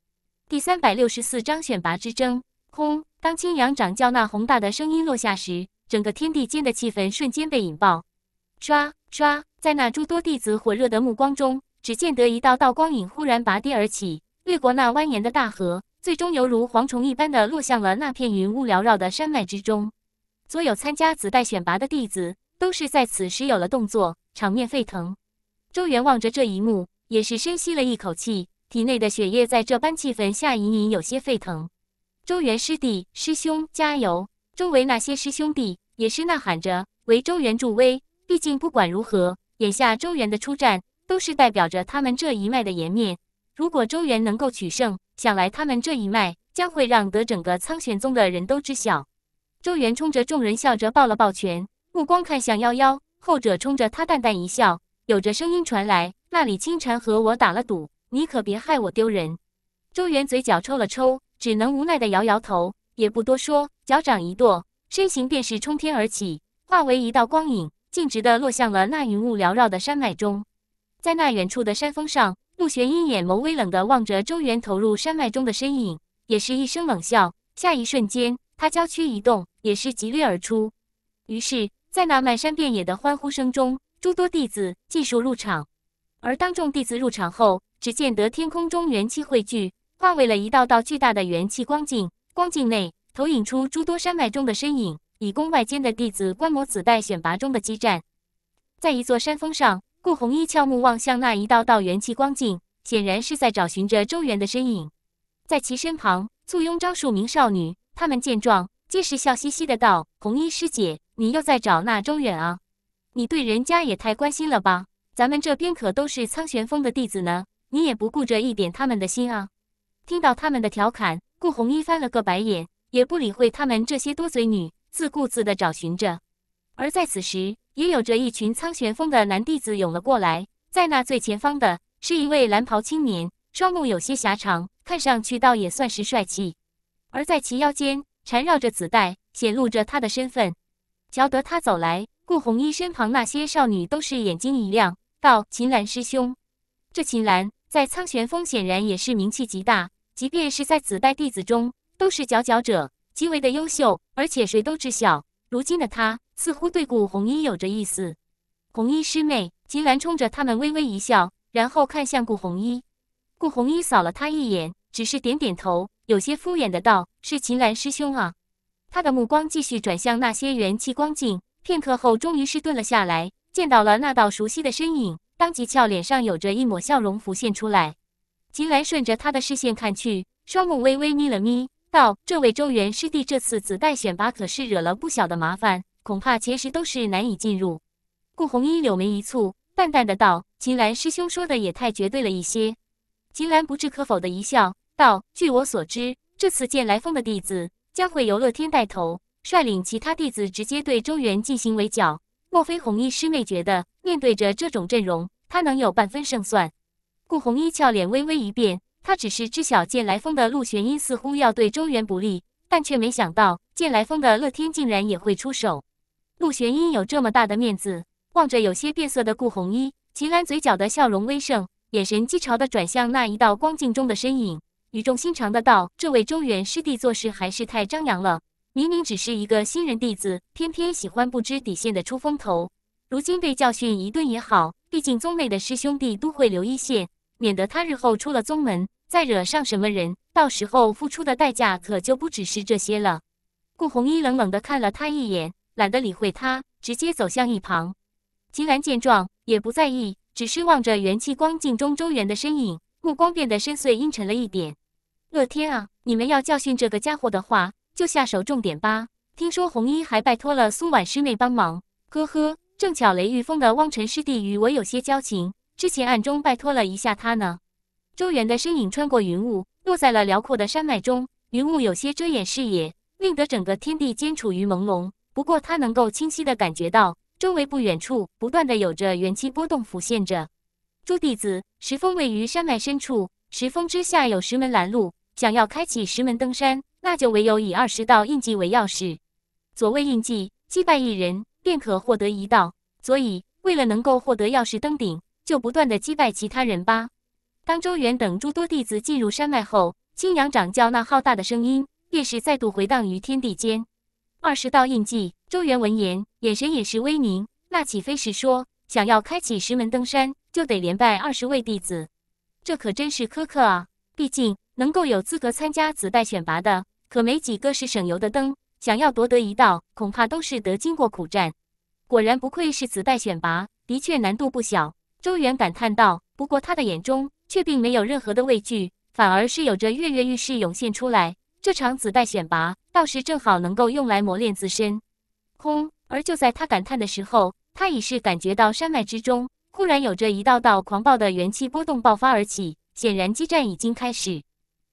第三百六十四章选拔之争。轰！当青阳掌教那宏大的声音落下时，整个天地间的气氛瞬间被引爆。唰唰！在那诸多弟子火热的目光中，只见得一道道光影忽然拔地而起。掠过那蜿蜒的大河，最终犹如蝗虫一般的落向了那片云雾缭绕的山脉之中。所有参加子代选拔的弟子，都是在此时有了动作，场面沸腾。周元望着这一幕，也是深吸了一口气，体内的血液在这般气氛下隐隐有些沸腾。周元师弟师兄加油！周围那些师兄弟也是呐喊着为周元助威。毕竟不管如何，眼下周元的出战都是代表着他们这一脉的颜面。如果周元能够取胜，想来他们这一脉将会让得整个苍玄宗的人都知晓。周元冲着众人笑着抱了抱拳，目光看向妖妖，后者冲着他淡淡一笑，有着声音传来：“那李清蝉和我打了赌，你可别害我丢人。”周元嘴角抽了抽，只能无奈的摇摇头，也不多说，脚掌一跺，身形便是冲天而起，化为一道光影，径直的落向了那云雾缭绕的山脉中，在那远处的山峰上。穆玄英眼眸微冷地望着周元投入山脉中的身影，也是一声冷笑。下一瞬间，他娇躯一动，也是疾掠而出。于是，在那漫山遍野的欢呼声中，诸多弟子尽数入场。而当众弟子入场后，只见得天空中元气汇聚，化为了一道道巨大的元气光镜。光镜内投影出诸多山脉中的身影，以宫外间的弟子观摩子代选拔中的激战。在一座山峰上。顾红衣俏目望向那一道道元气光镜，显然是在找寻着周元的身影。在其身旁簇拥着数名少女，她们见状皆是笑嘻嘻的道：“红衣师姐，你又在找那周远啊？你对人家也太关心了吧？咱们这边可都是苍玄峰的弟子呢，你也不顾着一点他们的心啊！”听到他们的调侃，顾红衣翻了个白眼，也不理会他们这些多嘴女，自顾自的找寻着。而在此时，也有着一群苍玄峰的男弟子涌了过来，在那最前方的是一位蓝袍青年，双目有些狭长，看上去倒也算是帅气。而在其腰间缠绕着紫带，显露着他的身份。瞧得他走来，顾红衣身旁那些少女都是眼睛一亮，道：“秦岚师兄，这秦岚在苍玄峰显然也是名气极大，即便是在紫带弟子中都是佼佼者，极为的优秀。而且谁都知晓，如今的他。”似乎对顾红衣有着意思，红衣师妹秦岚冲着他们微微一笑，然后看向顾红衣。顾红衣扫了他一眼，只是点点头，有些敷衍的道：“是秦岚师兄啊。”他的目光继续转向那些元气光镜，片刻后终于是顿了下来，见到了那道熟悉的身影，当即俏脸上有着一抹笑容浮现出来。秦岚顺着他的视线看去，双目微微眯了眯，道：“这位周元师弟这次子代选拔可是惹了不小的麻烦。”恐怕其实都是难以进入。顾红衣柳眉一蹙，淡淡的道：“秦岚师兄说的也太绝对了一些。”秦岚不置可否的一笑道：“据我所知，这次剑来峰的弟子将会由乐天带头，率领其他弟子直接对周元进行围剿。莫非红衣师妹觉得，面对着这种阵容，她能有半分胜算？”顾红衣俏脸微微一变，她只是知晓剑来峰的陆玄音似乎要对周元不利，但却没想到剑来峰的乐天竟然也会出手。陆玄音有这么大的面子，望着有些变色的顾红衣，秦岚嘴角的笑容微盛，眼神讥嘲的转向那一道光镜中的身影，语重心长的道：“这位中原师弟做事还是太张扬了，明明只是一个新人弟子，偏偏喜欢不知底线的出风头。如今被教训一顿也好，毕竟宗内的师兄弟都会留一线，免得他日后出了宗门再惹上什么人，到时候付出的代价可就不只是这些了。”顾红衣冷冷的看了他一眼。懒得理会他，直接走向一旁。秦岚见状也不在意，只是望着元气光镜中周元的身影，目光变得深邃阴沉了一点。乐天啊，你们要教训这个家伙的话，就下手重点吧。听说红衣还拜托了苏婉师妹帮忙。呵呵，正巧雷玉峰的汪尘师弟与我有些交情，之前暗中拜托了一下他呢。周元的身影穿过云雾，落在了辽阔的山脉中。云雾有些遮掩视野，令得整个天地间处于朦胧。不过，他能够清晰的感觉到周围不远处不断的有着元气波动浮现着。诸弟子，石峰位于山脉深处，石峰之下有石门拦路，想要开启石门登山，那就唯有以二十道印记为钥匙。所谓印记，击败一人便可获得一道，所以为了能够获得钥匙登顶，就不断的击败其他人吧。当周元等诸多弟子进入山脉后，青阳掌教那浩大的声音，便是再度回荡于天地间。二十道印记。周元闻言，眼神也是微凝。那岂飞是说：“想要开启石门登山，就得连败二十位弟子，这可真是苛刻啊！毕竟能够有资格参加子代选拔的，可没几个是省油的灯。想要夺得一道，恐怕都是得经过苦战。”果然不愧是子代选拔，的确难度不小。周元感叹道：“不过他的眼中却并没有任何的畏惧，反而是有着跃跃欲试涌现出来。这场子代选拔……”倒是正好能够用来磨练自身。空，而就在他感叹的时候，他已是感觉到山脉之中忽然有着一道道狂暴的元气波动爆发而起，显然激战已经开始。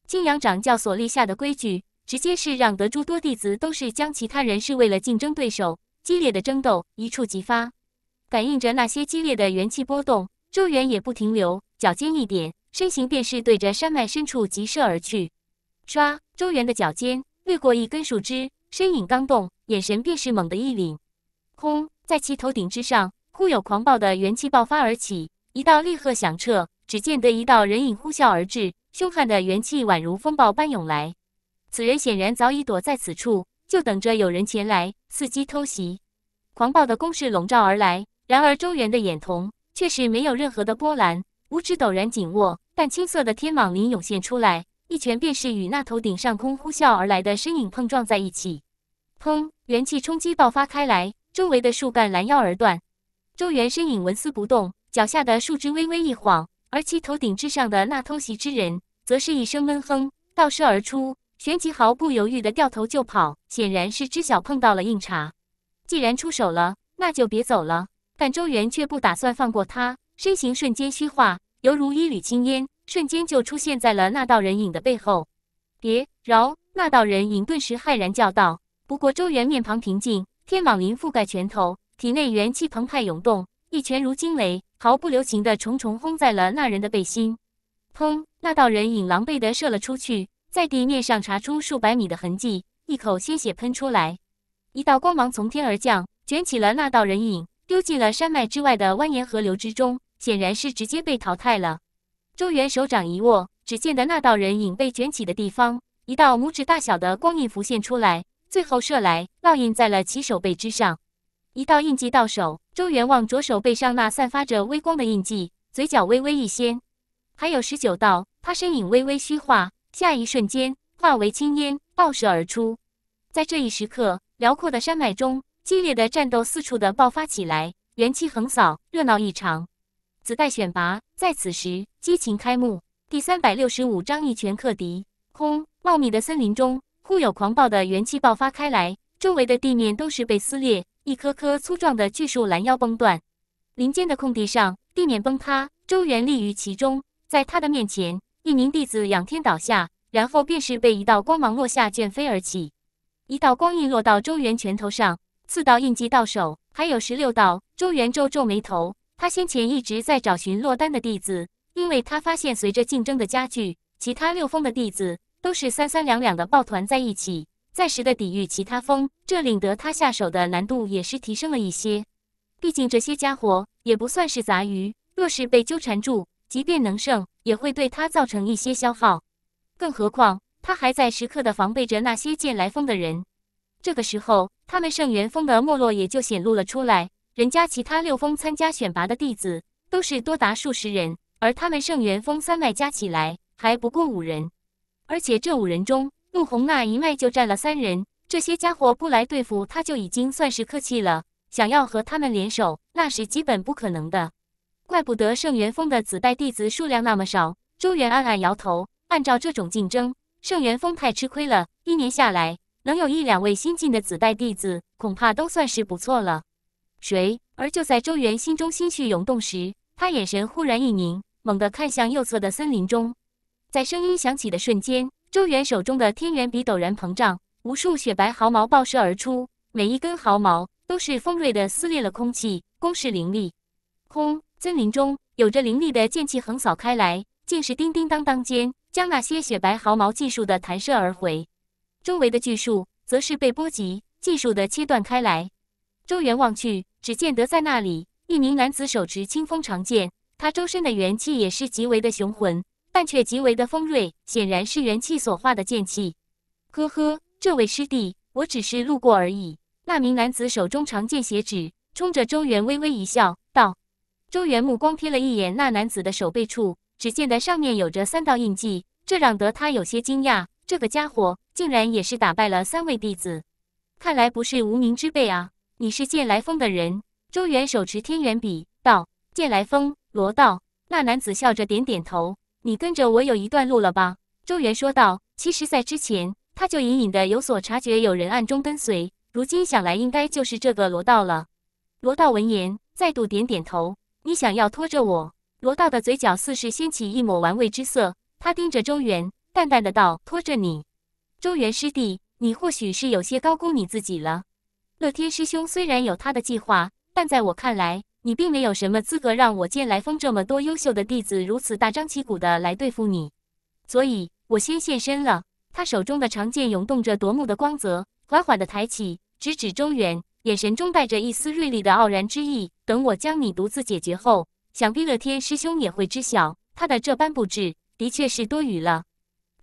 金阳掌教所立下的规矩，直接是让得诸多弟子都是将其他人视为了竞争对手，激烈的争斗一触即发。感应着那些激烈的元气波动，周元也不停留，脚尖一点，身形便是对着山脉深处急射而去。唰，周元的脚尖。掠过一根树枝，身影刚动，眼神便是猛地一凛。轰！在其头顶之上，忽有狂暴的元气爆发而起，一道厉喝响彻。只见得一道人影呼啸而至，凶悍的元气宛如风暴般涌来。此人显然早已躲在此处，就等着有人前来伺机偷袭。狂暴的攻势笼罩而来，然而周元的眼瞳却是没有任何的波澜，五指陡然紧握，淡青色的天蟒鳞涌现出来。一拳便是与那头顶上空呼啸而来的身影碰撞在一起，砰！元气冲击爆发开来，周围的树干拦腰而断。周元身影纹丝不动，脚下的树枝微微一晃，而其头顶之上的那偷袭之人，则是一声闷哼，倒射而出，旋即毫不犹豫地掉头就跑，显然是知晓碰到了硬茬。既然出手了，那就别走了。但周元却不打算放过他，身形瞬间虚化，犹如一缕青烟。瞬间就出现在了那道人影的背后，别饶！那道人影顿时骇然叫道。不过周元面庞平静，天网鳞覆盖拳头，体内元气澎湃涌动，一拳如惊雷，毫不留情的重重轰在了那人的背心。砰！那道人影狼狈地射了出去，在地面上查出数百米的痕迹，一口鲜血喷出来。一道光芒从天而降，卷起了那道人影，丢进了山脉之外的蜿蜒河流之中，显然是直接被淘汰了。周元手掌一握，只见得那道人影被卷起的地方，一道拇指大小的光印浮现出来，最后射来，烙印在了其手背之上。一道印记到手，周元望着手背上那散发着微光的印记，嘴角微微一掀。还有十九道，他身影微微虚化，下一瞬间化为青烟爆射而出。在这一时刻，辽阔的山脉中，激烈的战斗四处的爆发起来，元气横扫，热闹异常。子代选拔在此时激情开幕。第三百六十五章一拳克敌。轰！茂密的森林中，忽有狂暴的元气爆发开来，周围的地面都是被撕裂，一棵棵粗壮的巨树拦腰崩断。林间的空地上，地面崩塌，周元立于其中。在他的面前，一名弟子仰天倒下，然后便是被一道光芒落下卷飞而起。一道光印落到周元拳头上，四道印记到手，还有十六道。周元皱皱眉头。他先前一直在找寻落单的弟子，因为他发现随着竞争的加剧，其他六峰的弟子都是三三两两的抱团在一起，暂时的抵御其他峰，这令得他下手的难度也是提升了一些。毕竟这些家伙也不算是杂鱼，若是被纠缠住，即便能胜，也会对他造成一些消耗。更何况他还在时刻的防备着那些见来峰的人。这个时候，他们圣元峰的没落也就显露了出来。人家其他六峰参加选拔的弟子都是多达数十人，而他们圣元峰三脉加起来还不过五人，而且这五人中，陆红那一脉就占了三人。这些家伙不来对付他，就已经算是客气了。想要和他们联手，那是基本不可能的。怪不得圣元峰的子代弟子数量那么少。周元暗暗摇头，按照这种竞争，圣元峰太吃亏了。一年下来，能有一两位新晋的子代弟子，恐怕都算是不错了。谁？而就在周元心中心绪涌动时，他眼神忽然一凝，猛地看向右侧的森林中。在声音响起的瞬间，周元手中的天元笔陡然膨胀，无数雪白毫毛爆射而出，每一根毫毛都是锋锐的撕裂了空气，攻势凌厉。空森林中有着凌厉的剑气横扫开来，竟是叮叮当当间将那些雪白毫毛尽数的弹射而回。周围的巨树则是被波及，尽数的切断开来。周元望去。只见得在那里，一名男子手持清风长剑，他周身的元气也是极为的雄浑，但却极为的锋锐，显然是元气所化的剑气。呵呵，这位师弟，我只是路过而已。那名男子手中长剑斜指，冲着周元微微一笑，道：“周元，目光瞥了一眼那男子的手背处，只见得上面有着三道印记，这让得他有些惊讶。这个家伙竟然也是打败了三位弟子，看来不是无名之辈啊。”你是剑来风的人？周元手持天元笔，道：“剑来风。”罗道。”那男子笑着点点头。你跟着我有一段路了吧？周元说道。其实，在之前他就隐隐的有所察觉，有人暗中跟随。如今想来，应该就是这个罗道了。罗道闻言，再度点点头。你想要拖着我？罗道的嘴角似是掀起一抹玩味之色，他盯着周元，淡淡的道：“拖着你，周元师弟，你或许是有些高估你自己了。”乐天师兄虽然有他的计划，但在我看来，你并没有什么资格让我见来风这么多优秀的弟子如此大张旗鼓的来对付你，所以，我先现身了。他手中的长剑涌动着夺目的光泽，缓缓的抬起，直指中原，眼神中带着一丝锐利的傲然之意。等我将你独自解决后，想必乐天师兄也会知晓，他的这般布置的确是多余了。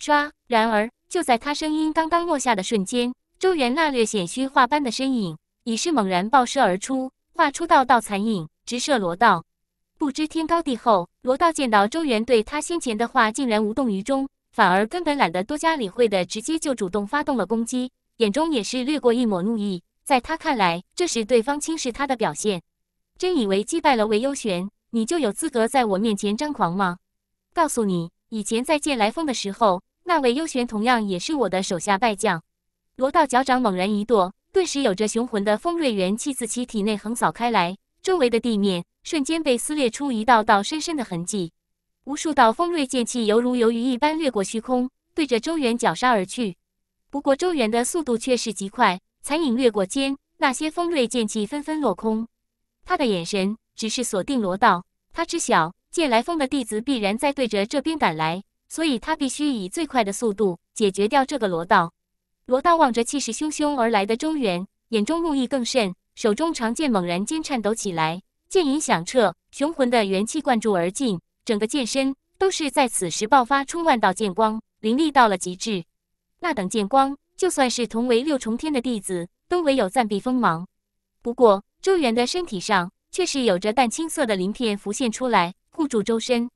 唰！然而，就在他声音刚刚落下的瞬间。周元那略显虚化般的身影已是猛然爆射而出，画出道道残影，直射罗道。不知天高地厚，罗道见到周元对他先前的话竟然无动于衷，反而根本懒得多加理会的，直接就主动发动了攻击，眼中也是掠过一抹怒意。在他看来，这是对方轻视他的表现。真以为击败了魏幽玄，你就有资格在我面前张狂吗？告诉你，以前在剑来风的时候，那魏幽玄同样也是我的手下败将。罗道脚掌猛然一跺，顿时有着雄浑的丰锐元气自其体内横扫开来，周围的地面瞬间被撕裂出一道道深深的痕迹。无数道锋锐剑气犹如游鱼一般掠过虚空，对着周元绞杀而去。不过周元的速度却是极快，残影掠过间，那些锋锐剑气纷纷落空。他的眼神只是锁定罗道，他知晓借来风的弟子必然在对着这边赶来，所以他必须以最快的速度解决掉这个罗道。罗道望着气势汹汹而来的周元，眼中怒意更甚，手中长剑猛然间颤抖起来，剑影响彻，雄浑的元气灌注而进，整个剑身都是在此时爆发出万道剑光，凌厉到了极致。那等剑光，就算是同为六重天的弟子，都唯有暂避锋芒。不过，周元的身体上却是有着淡青色的鳞片浮现出来，护住周身。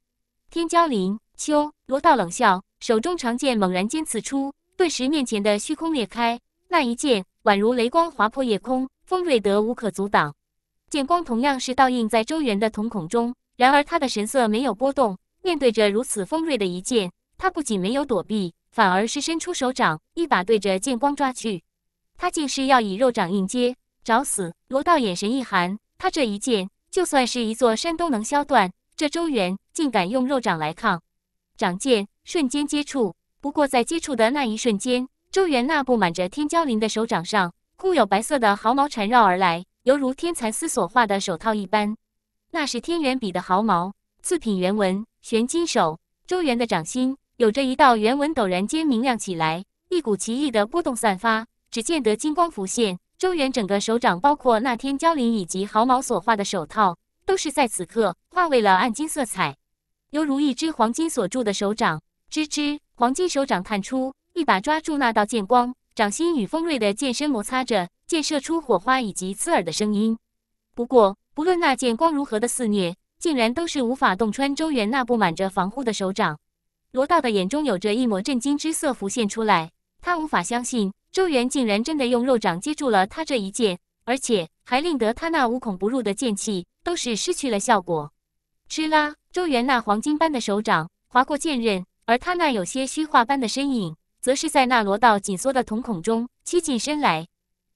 天骄林秋罗道冷笑，手中长剑猛然间刺出。顿时，面前的虚空裂开，那一剑宛如雷光划破夜空，锋锐得无可阻挡。剑光同样是倒映在周元的瞳孔中，然而他的神色没有波动。面对着如此锋锐的一剑，他不仅没有躲避，反而是伸出手掌，一把对着剑光抓去。他竟是要以肉掌硬接，找死！罗道眼神一寒，他这一剑就算是一座山都能削断，这周元竟敢用肉掌来抗？掌剑瞬间接触。不过，在接触的那一瞬间，周元那布满着天骄鳞的手掌上，固有白色的毫毛缠绕而来，犹如天蚕丝所化的手套一般。那是天元笔的毫毛，字品元纹玄金手。周元的掌心有着一道元纹，陡然间明亮起来，一股奇异的波动散发。只见得金光浮现，周元整个手掌，包括那天骄鳞以及毫毛所化的手套，都是在此刻化为了暗金色彩，犹如一只黄金锁住的手掌。吱吱，黄金手掌探出，一把抓住那道剑光，掌心与锋锐的剑身摩擦着，剑射出火花以及刺耳的声音。不过，不论那剑光如何的肆虐，竟然都是无法洞穿周元那布满着防护的手掌。罗道的眼中有着一抹震惊之色浮现出来，他无法相信周元竟然真的用肉掌接住了他这一剑，而且还令得他那无孔不入的剑气都是失去了效果。哧啦，周元那黄金般的手掌划过剑刃。而他那有些虚化般的身影，则是在那罗道紧缩的瞳孔中欺进身来，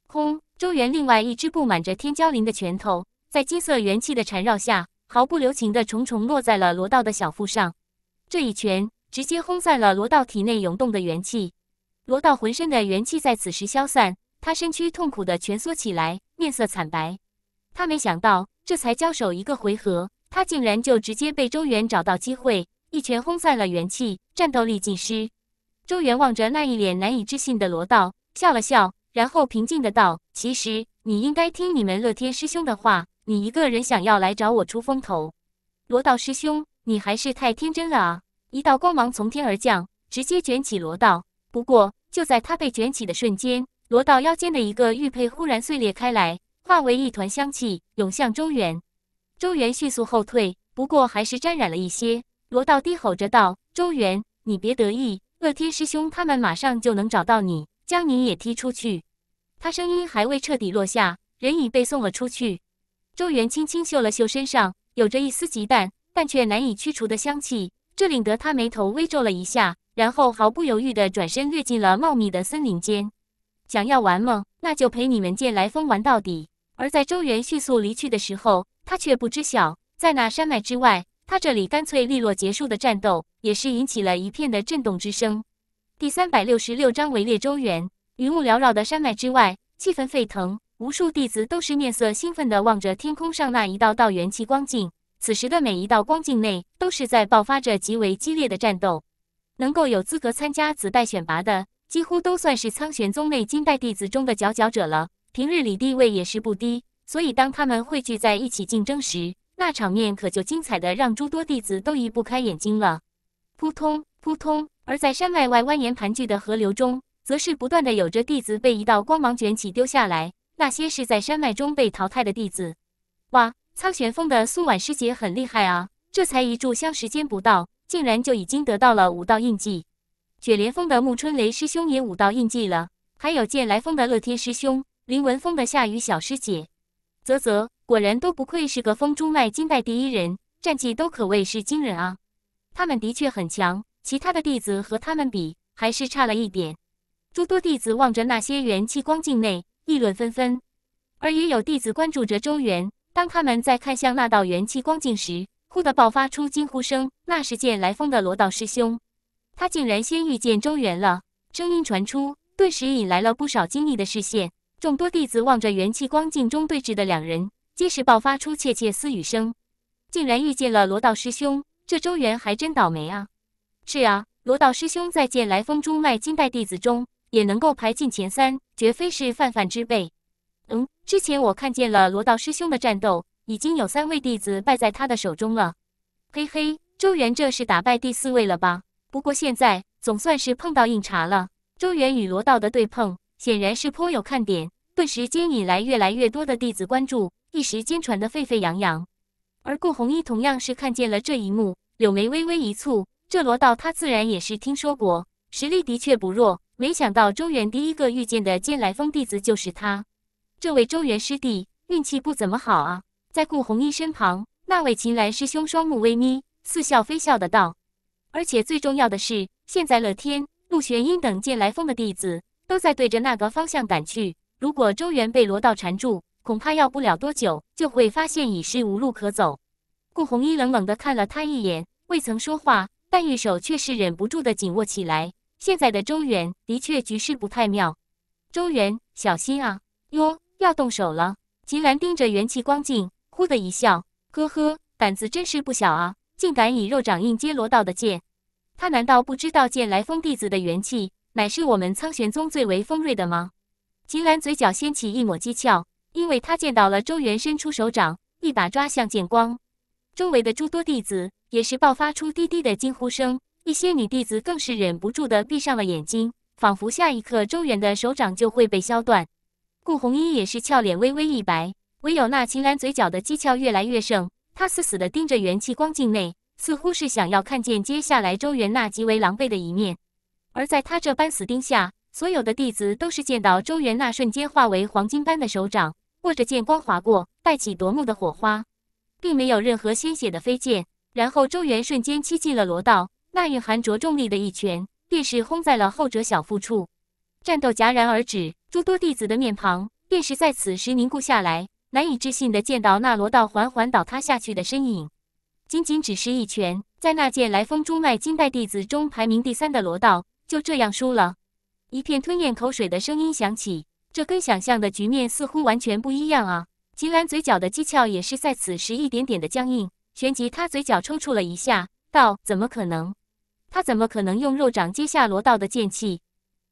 轰！周元另外一只布满着天骄鳞的拳头，在金色元气的缠绕下，毫不留情地重重落在了罗道的小腹上。这一拳直接轰散了罗道体内涌动的元气，罗道浑身的元气在此时消散，他身躯痛苦地蜷缩起来，面色惨白。他没想到，这才交手一个回合，他竟然就直接被周元找到机会。一拳轰散了元气，战斗力尽失。周元望着那一脸难以置信的罗道，笑了笑，然后平静的道：“其实你应该听你们乐天师兄的话，你一个人想要来找我出风头，罗道师兄，你还是太天真了啊！”一道光芒从天而降，直接卷起罗道。不过就在他被卷起的瞬间，罗道腰间的一个玉佩忽然碎裂开来，化为一团香气，涌向周元。周元迅速后退，不过还是沾染了一些。罗道低吼着道：“周元，你别得意，恶天师兄他们马上就能找到你，将你也踢出去。”他声音还未彻底落下，人已被送了出去。周元轻轻嗅了嗅身上有着一丝极淡但却难以驱除的香气，这令得他眉头微皱了一下，然后毫不犹豫的转身跃进了茂密的森林间。想要玩吗？那就陪你们见来风玩到底。而在周元迅速离去的时候，他却不知晓，在那山脉之外。他这里干脆利落结束的战斗，也是引起了一片的震动之声。第三百六十六章围猎周原。云雾缭绕的山脉之外，气氛沸腾，无数弟子都是面色兴奋的望着天空上那一道道元气光镜。此时的每一道光镜内，都是在爆发着极为激烈的战斗。能够有资格参加子代选拔的，几乎都算是苍玄宗内金代弟子中的佼佼者了，平日里地位也是不低，所以当他们汇聚在一起竞争时，那场面可就精彩的让诸多弟子都移不开眼睛了，扑通扑通。而在山脉外蜿蜒盘踞的河流中，则是不断的有着弟子被一道光芒卷起丢下来，那些是在山脉中被淘汰的弟子。哇，苍玄峰的苏婉师姐很厉害啊！这才一炷香时间不到，竟然就已经得到了五道印记。雪莲峰的暮春雷师兄也五道印记了，还有剑来峰的乐天师兄，林文峰的夏雨小师姐。啧啧。果然都不愧是个风珠脉金代第一人，战绩都可谓是惊人啊！他们的确很强，其他的弟子和他们比还是差了一点。诸多弟子望着那些元气光镜内，议论纷纷。而也有弟子关注着周元，当他们在看向那道元气光镜时，忽地爆发出惊呼声。那是剑来风的罗道师兄，他竟然先遇见周元了。声音传出，顿时引来了不少惊异的视线。众多弟子望着元气光镜中对峙的两人。即是爆发出窃窃私语声，竟然遇见了罗道师兄，这周元还真倒霉啊！是啊，罗道师兄在剑来风珠脉金代弟子中也能够排进前三，绝非是泛泛之辈。嗯，之前我看见了罗道师兄的战斗，已经有三位弟子败在他的手中了。嘿嘿，周元这是打败第四位了吧？不过现在总算是碰到硬茬了。周元与罗道的对碰显然是颇有看点，顿时间引来越来越多的弟子关注。一时间传得沸沸扬扬，而顾红衣同样是看见了这一幕，柳眉微微一蹙。这罗道他自然也是听说过，实力的确不弱。没想到周元第一个遇见的剑来峰弟子就是他，这位周元师弟运气不怎么好啊！在顾红衣身旁，那位秦岚师兄双目微眯，似笑非笑的道：“而且最重要的是，现在乐天、陆玄英等剑来峰的弟子都在对着那个方向赶去，如果周元被罗道缠住……”恐怕要不了多久就会发现已是无路可走。顾红衣冷冷地看了他一眼，未曾说话，但玉手却是忍不住地紧握起来。现在的中原的确局势不太妙。周元，小心啊！哟，要动手了！秦岚盯着元气光镜，忽地一笑：“呵呵，胆子真是不小啊，竟敢以肉掌硬接罗道的剑！他难道不知道剑来峰弟子的元气乃是我们苍玄宗最为锋锐的吗？”秦岚嘴角掀起一抹讥诮。因为他见到了周元伸出手掌，一把抓向剑光，周围的诸多弟子也是爆发出低低的惊呼声，一些女弟子更是忍不住的闭上了眼睛，仿佛下一刻周元的手掌就会被削断。顾红衣也是俏脸微微一白，唯有那秦岚嘴角的讥诮越来越盛，她死死的盯着元气光境内，似乎是想要看见接下来周元那极为狼狈的一面。而在他这般死盯下，所有的弟子都是见到周元那瞬间化为黄金般的手掌。握着剑光划过，带起夺目的火花，并没有任何鲜血的飞溅。然后周元瞬间击进了罗道那蕴含着重力的一拳，便是轰在了后者小腹处。战斗戛然而止，诸多弟子的面庞便是在此时凝固下来，难以置信的见到那罗道缓缓倒塌下去的身影。仅仅只是一拳，在那剑来风珠脉金代弟子中排名第三的罗道，就这样输了。一片吞咽口水的声音响起。这跟想象的局面似乎完全不一样啊！秦岚嘴角的讥诮也是在此时一点点的僵硬，旋即她嘴角抽搐了一下，道：“怎么可能？他怎么可能用肉掌接下罗道的剑气？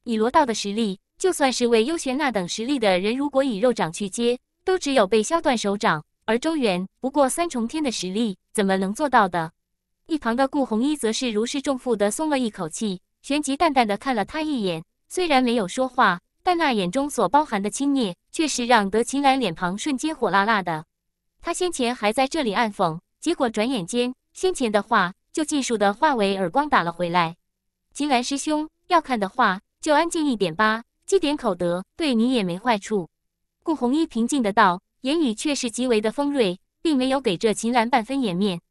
以罗道的实力，就算是魏幽玄那等实力的人，如果以肉掌去接，都只有被削断手掌。而周元不过三重天的实力，怎么能做到的？”一旁的顾红衣则是如释重负的松了一口气，旋即淡淡的看了他一眼，虽然没有说话。但那眼中所包含的轻蔑，却是让得秦岚脸庞瞬间火辣辣的。他先前还在这里暗讽，结果转眼间，先前的话就尽数的化为耳光打了回来。秦岚师兄，要看的话就安静一点吧，积点口德，对你也没坏处。顾红衣平静的道，言语却是极为的锋锐，并没有给这秦岚半分颜面。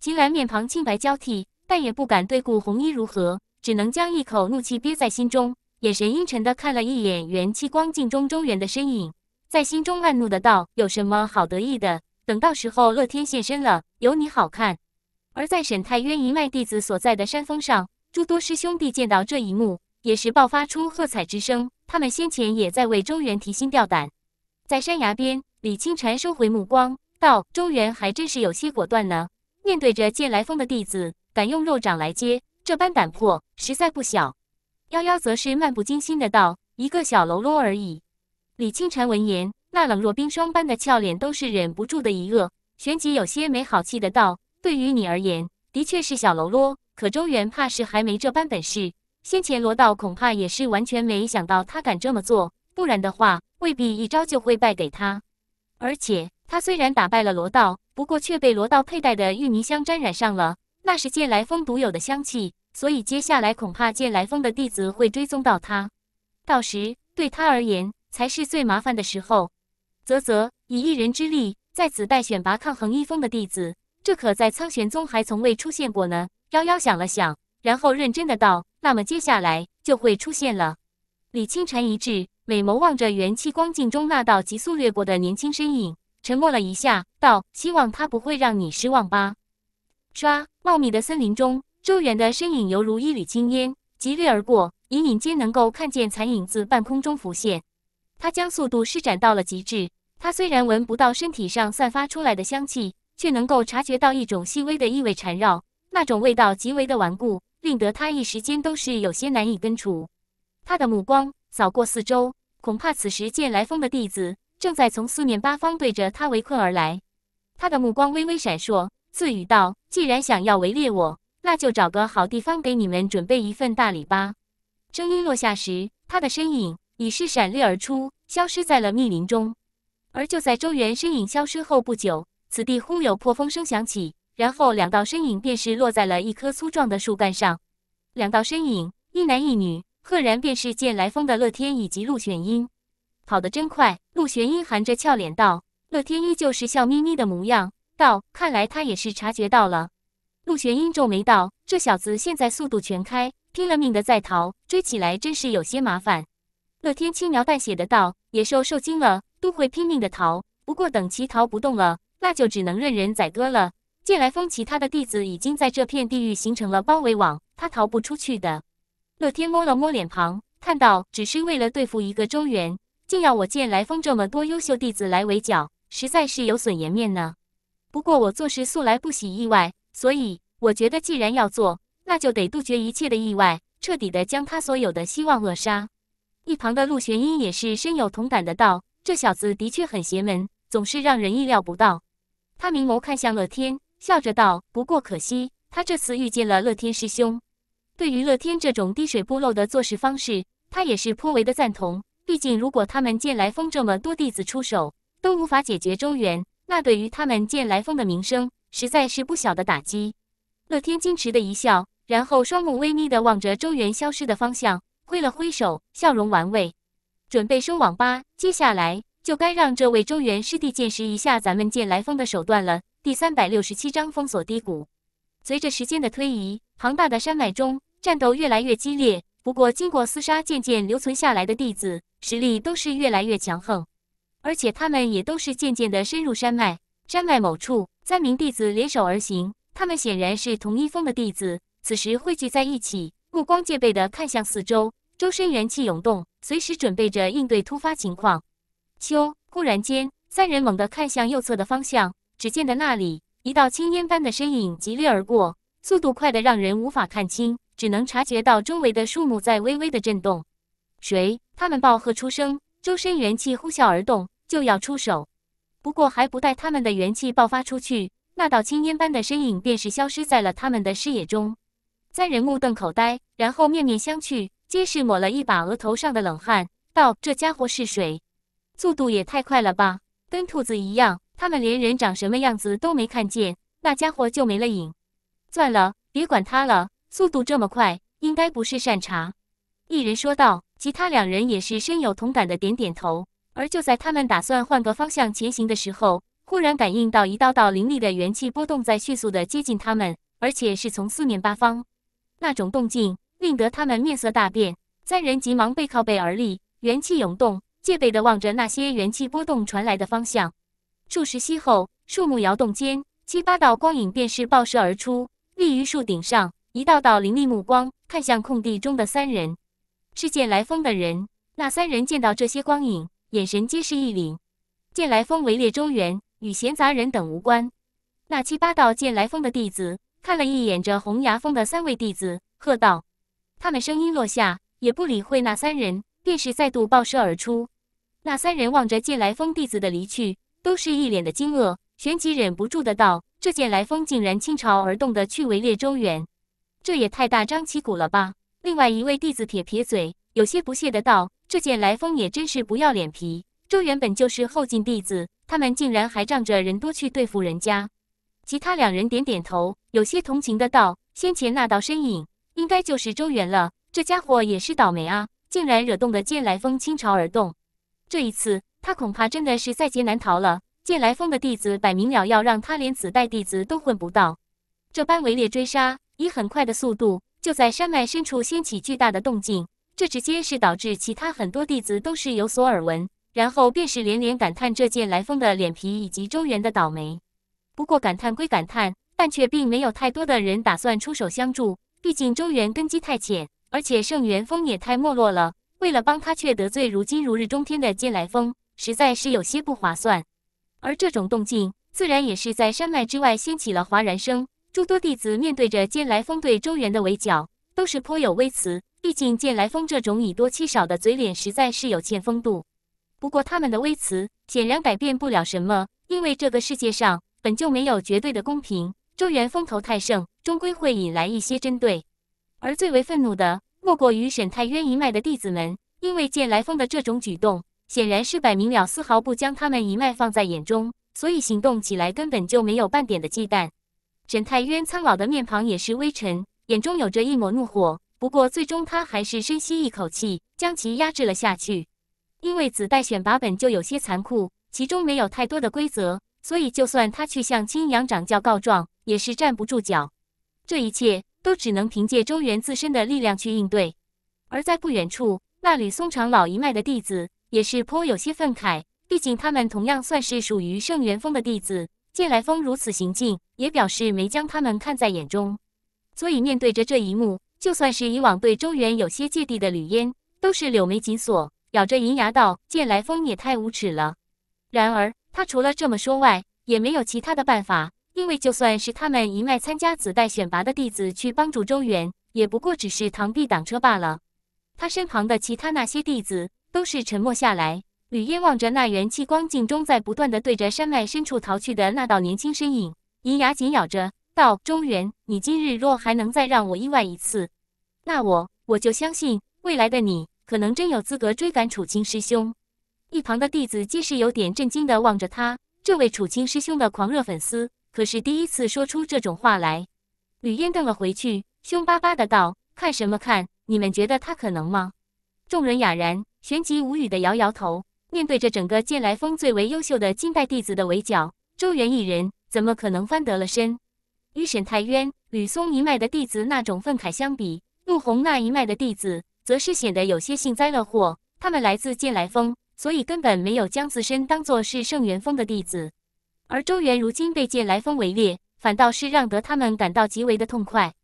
秦岚面庞青白交替，但也不敢对顾红衣如何，只能将一口怒气憋在心中。眼神阴沉的看了一眼元气光镜中中原的身影，在心中暗怒的道：“有什么好得意的？等到时候乐天现身了，有你好看。”而在沈太渊一脉弟子所在的山峰上，诸多师兄弟见到这一幕，也是爆发出喝彩之声。他们先前也在为中原提心吊胆。在山崖边，李清禅收回目光，道：“中原还真是有些果断呢。面对着借来风的弟子，敢用肉掌来接，这般胆魄实在不小。”幺幺则是漫不经心的道：“一个小喽啰而已。”李清晨闻言，那冷若冰霜般的俏脸都是忍不住的一愕。旋即有些没好气的道：“对于你而言，的确是小喽啰，可周元怕是还没这般本事。先前罗道恐怕也是完全没想到他敢这么做，不然的话，未必一招就会败给他。而且他虽然打败了罗道，不过却被罗道佩戴的玉泥香沾染上了，那是借来风独有的香气。”所以接下来恐怕剑来峰的弟子会追踪到他，到时对他而言才是最麻烦的时候。啧啧，以一人之力在此带选拔抗衡一峰的弟子，这可在苍玄宗还从未出现过呢。夭夭想了想，然后认真的道：“那么接下来就会出现了。”李清晨一滞，美眸望着元气光镜中那道急速掠过的年轻身影，沉默了一下，道：“希望他不会让你失望吧。”唰，茂密的森林中。周远的身影犹如一缕青烟疾掠而过，隐隐间能够看见残影自半空中浮现。他将速度施展到了极致。他虽然闻不到身体上散发出来的香气，却能够察觉到一种细微的异味缠绕。那种味道极为的顽固，令得他一时间都是有些难以根除。他的目光扫过四周，恐怕此时剑来风的弟子正在从四面八方对着他围困而来。他的目光微微闪烁，自语道：“既然想要围猎我。”那就找个好地方给你们准备一份大礼吧。声音落下时，他的身影已是闪掠而出，消失在了密林中。而就在周元身影消失后不久，此地忽有破风声响起，然后两道身影便是落在了一棵粗壮的树干上。两道身影，一男一女，赫然便是见来风的乐天以及陆玄英。跑得真快！陆玄英含着俏脸道。乐天依旧是笑眯眯的模样道：“看来他也是察觉到了。”陆玄英皱眉道：“这小子现在速度全开，拼了命的在逃，追起来真是有些麻烦。”乐天轻描淡写的道：“野兽受惊了，都会拼命的逃。不过等其逃不动了，那就只能任人宰割了。”剑来峰其他的弟子已经在这片地域形成了包围网，他逃不出去的。乐天摸了摸脸庞，叹道：“只是为了对付一个周元，竟要我剑来峰这么多优秀弟子来围剿，实在是有损颜面呢。不过我做事素来不喜意外。”所以，我觉得既然要做，那就得杜绝一切的意外，彻底的将他所有的希望扼杀。一旁的陆玄音也是深有同感的道：“这小子的确很邪门，总是让人意料不到。”他明眸看向乐天，笑着道：“不过可惜，他这次遇见了乐天师兄。对于乐天这种滴水不漏的做事方式，他也是颇为的赞同。毕竟，如果他们剑来峰这么多弟子出手都无法解决周元，那对于他们剑来峰的名声……”实在是不小的打击，乐天矜持的一笑，然后双目微眯的望着周元消失的方向，挥了挥手，笑容玩味，准备收网吧。接下来就该让这位周元师弟见识一下咱们剑来风的手段了。第三百六十七章封锁低谷。随着时间的推移，庞大的山脉中战斗越来越激烈。不过，经过厮杀，渐渐留存下来的弟子实力都是越来越强横，而且他们也都是渐渐的深入山脉。山脉某处。三名弟子联手而行，他们显然是同一峰的弟子，此时汇聚在一起，目光戒备的看向四周，周身元气涌动，随时准备着应对突发情况。咻！忽然间，三人猛地看向右侧的方向，只见的那里一道青烟般的身影疾掠而过，速度快得让人无法看清，只能察觉到周围的树木在微微的震动。谁？他们暴喝出声，周身元气呼啸而动，就要出手。不过还不待他们的元气爆发出去，那道青烟般的身影便是消失在了他们的视野中。三人目瞪口呆，然后面面相觑，皆是抹了一把额头上的冷汗，道：“这家伙是谁？速度也太快了吧，跟兔子一样。他们连人长什么样子都没看见，那家伙就没了影。算了，别管他了，速度这么快，应该不是善茬。”一人说道，其他两人也是深有同感的点点头。而就在他们打算换个方向前行的时候，忽然感应到一道道凌厉的元气波动在迅速的接近他们，而且是从四面八方。那种动静令得他们面色大变，三人急忙背靠背而立，元气涌动，戒备的望着那些元气波动传来的方向。数十息后，树木摇动间，七八道光影便是爆射而出，立于树顶上，一道道凌厉目光看向空地中的三人。是剑来风的人。那三人见到这些光影。眼神皆是一凛，剑来风围猎中原，与闲杂人等无关。那七八道剑来风的弟子看了一眼这红崖峰的三位弟子，喝道：“他们声音落下，也不理会那三人，便是再度爆射而出。”那三人望着剑来风弟子的离去，都是一脸的惊愕，旋即忍不住的道：“这剑来风竟然倾巢而动的去围猎周原，这也太大张旗鼓了吧？”另外一位弟子撇撇嘴，有些不屑的道。这剑来风也真是不要脸皮，周元本就是后进弟子，他们竟然还仗着人多去对付人家。其他两人点点头，有些同情的道：“先前那道身影，应该就是周元了。这家伙也是倒霉啊，竟然惹动的剑来风倾巢而动。这一次，他恐怕真的是在劫难逃了。剑来风的弟子摆明了要让他连子代弟子都混不到，这般围猎追杀，以很快的速度，就在山脉深处掀起巨大的动静。”这直接是导致其他很多弟子都是有所耳闻，然后便是连连感叹这剑来风的脸皮以及周元的倒霉。不过感叹归感叹，但却并没有太多的人打算出手相助。毕竟周元根基太浅，而且圣元峰也太没落了。为了帮他却得罪如今如日中天的剑来风，实在是有些不划算。而这种动静，自然也是在山脉之外掀起了哗然声。诸多弟子面对着剑来风对周元的围剿，都是颇有微词。毕竟，剑来风这种以多欺少的嘴脸实在是有欠风度。不过，他们的微词显然改变不了什么，因为这个世界上本就没有绝对的公平。周元风头太盛，终归会引来一些针对。而最为愤怒的，莫过于沈太渊一脉的弟子们，因为剑来风的这种举动，显然是摆明了丝毫不将他们一脉放在眼中，所以行动起来根本就没有半点的忌惮。沈太渊苍老的面庞也是微沉，眼中有着一抹怒火。不过，最终他还是深吸一口气，将其压制了下去。因为子代选拔本就有些残酷，其中没有太多的规则，所以就算他去向青阳掌教告状，也是站不住脚。这一切都只能凭借周元自身的力量去应对。而在不远处，那吕松长老一脉的弟子也是颇有些愤慨，毕竟他们同样算是属于圣元峰的弟子，剑来峰如此行径，也表示没将他们看在眼中。所以面对着这一幕。就算是以往对周元有些芥蒂的吕烟，都是柳眉紧锁，咬着银牙道：“剑来风也太无耻了。”然而他除了这么说外，也没有其他的办法，因为就算是他们一脉参加子代选拔的弟子去帮助周元，也不过只是螳臂挡车罢了。他身旁的其他那些弟子都是沉默下来。吕烟望着那元气光镜中在不断的对着山脉深处逃去的那道年轻身影，银牙紧咬着。道：“中原，你今日若还能再让我意外一次，那我我就相信未来的你可能真有资格追赶楚清师兄。”一旁的弟子皆是有点震惊的望着他，这位楚清师兄的狂热粉丝可是第一次说出这种话来。吕燕瞪了回去，凶巴巴的道：“看什么看？你们觉得他可能吗？”众人哑然，旋即无语的摇摇头。面对着整个剑来峰最为优秀的金代弟子的围剿，周元一人怎么可能翻得了身？与沈太渊、吕松一脉的弟子那种愤慨相比，陆宏那一脉的弟子则是显得有些幸灾乐祸。他们来自剑来峰，所以根本没有将自身当做是圣元峰的弟子。而周元如今被剑来峰围猎，反倒是让得他们感到极为的痛快。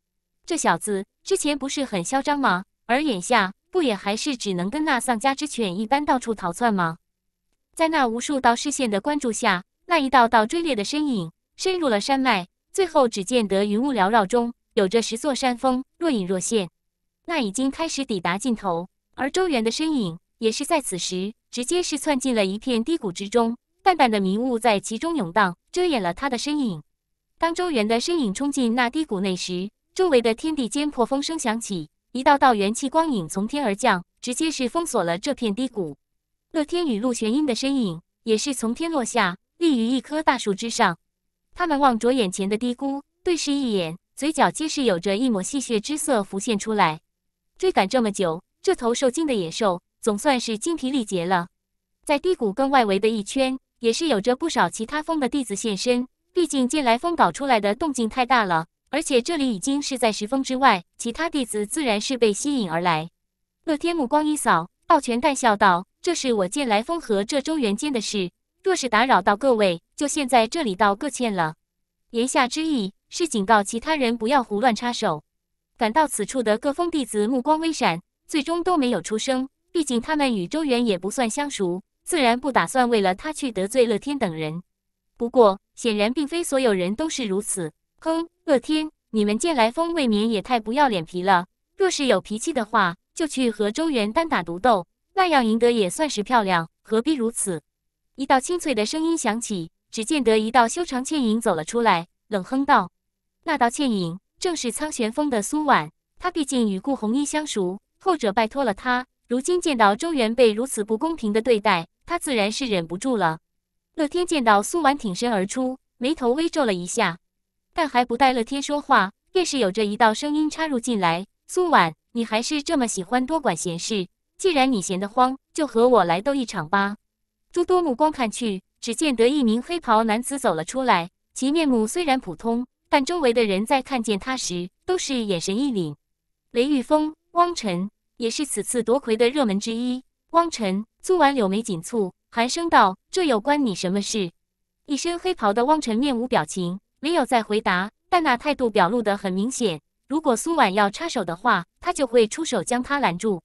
这小子之前不是很嚣张吗？而眼下不也还是只能跟那丧家之犬一般到处逃窜吗？在那无数道视线的关注下，那一道道追猎的身影深入了山脉。最后，只见得云雾缭绕中有着十座山峰若隐若现，那已经开始抵达尽头。而周元的身影也是在此时直接是窜进了一片低谷之中，淡淡的迷雾在其中涌荡，遮掩了他的身影。当周元的身影冲进那低谷内时，周围的天地间破风声响起，一道道元气光影从天而降，直接是封锁了这片低谷。乐天与陆玄音的身影也是从天落下，立于一棵大树之上。他们望着眼前的低谷，对视一眼，嘴角皆是有着一抹戏谑之色浮现出来。追赶这么久，这头受惊的野兽总算是精疲力竭了。在低谷更外围的一圈，也是有着不少其他峰的弟子现身。毕竟见来峰搞出来的动静太大了，而且这里已经是在石峰之外，其他弟子自然是被吸引而来。乐天目光一扫，抱拳淡笑道：“这是我见来峰和这周元间的事。”若是打扰到各位，就先在这里道个歉了。言下之意是警告其他人不要胡乱插手。赶到此处的各峰弟子目光微闪，最终都没有出声。毕竟他们与周元也不算相熟，自然不打算为了他去得罪乐天等人。不过，显然并非所有人都是如此。哼，乐天，你们剑来峰未免也太不要脸皮了。若是有脾气的话，就去和周元单打独斗，那样赢得也算是漂亮，何必如此？一道清脆的声音响起，只见得一道修长倩影走了出来，冷哼道：“那道倩影正是苍玄峰的苏婉。他毕竟与顾红衣相熟，后者拜托了他。如今见到周元被如此不公平的对待，他自然是忍不住了。”乐天见到苏婉挺身而出，眉头微皱了一下，但还不待乐天说话，便是有着一道声音插入进来：“苏婉，你还是这么喜欢多管闲事。既然你闲得慌，就和我来斗一场吧。”诸多目光看去，只见得一名黑袍男子走了出来。其面目虽然普通，但周围的人在看见他时，都是眼神一凛。雷玉峰、汪晨也是此次夺魁的热门之一。汪晨，苏婉柳眉紧蹙，寒声道：“这有关你什么事？”一身黑袍的汪晨面无表情，没有再回答，但那态度表露得很明显。如果苏婉要插手的话，他就会出手将他拦住。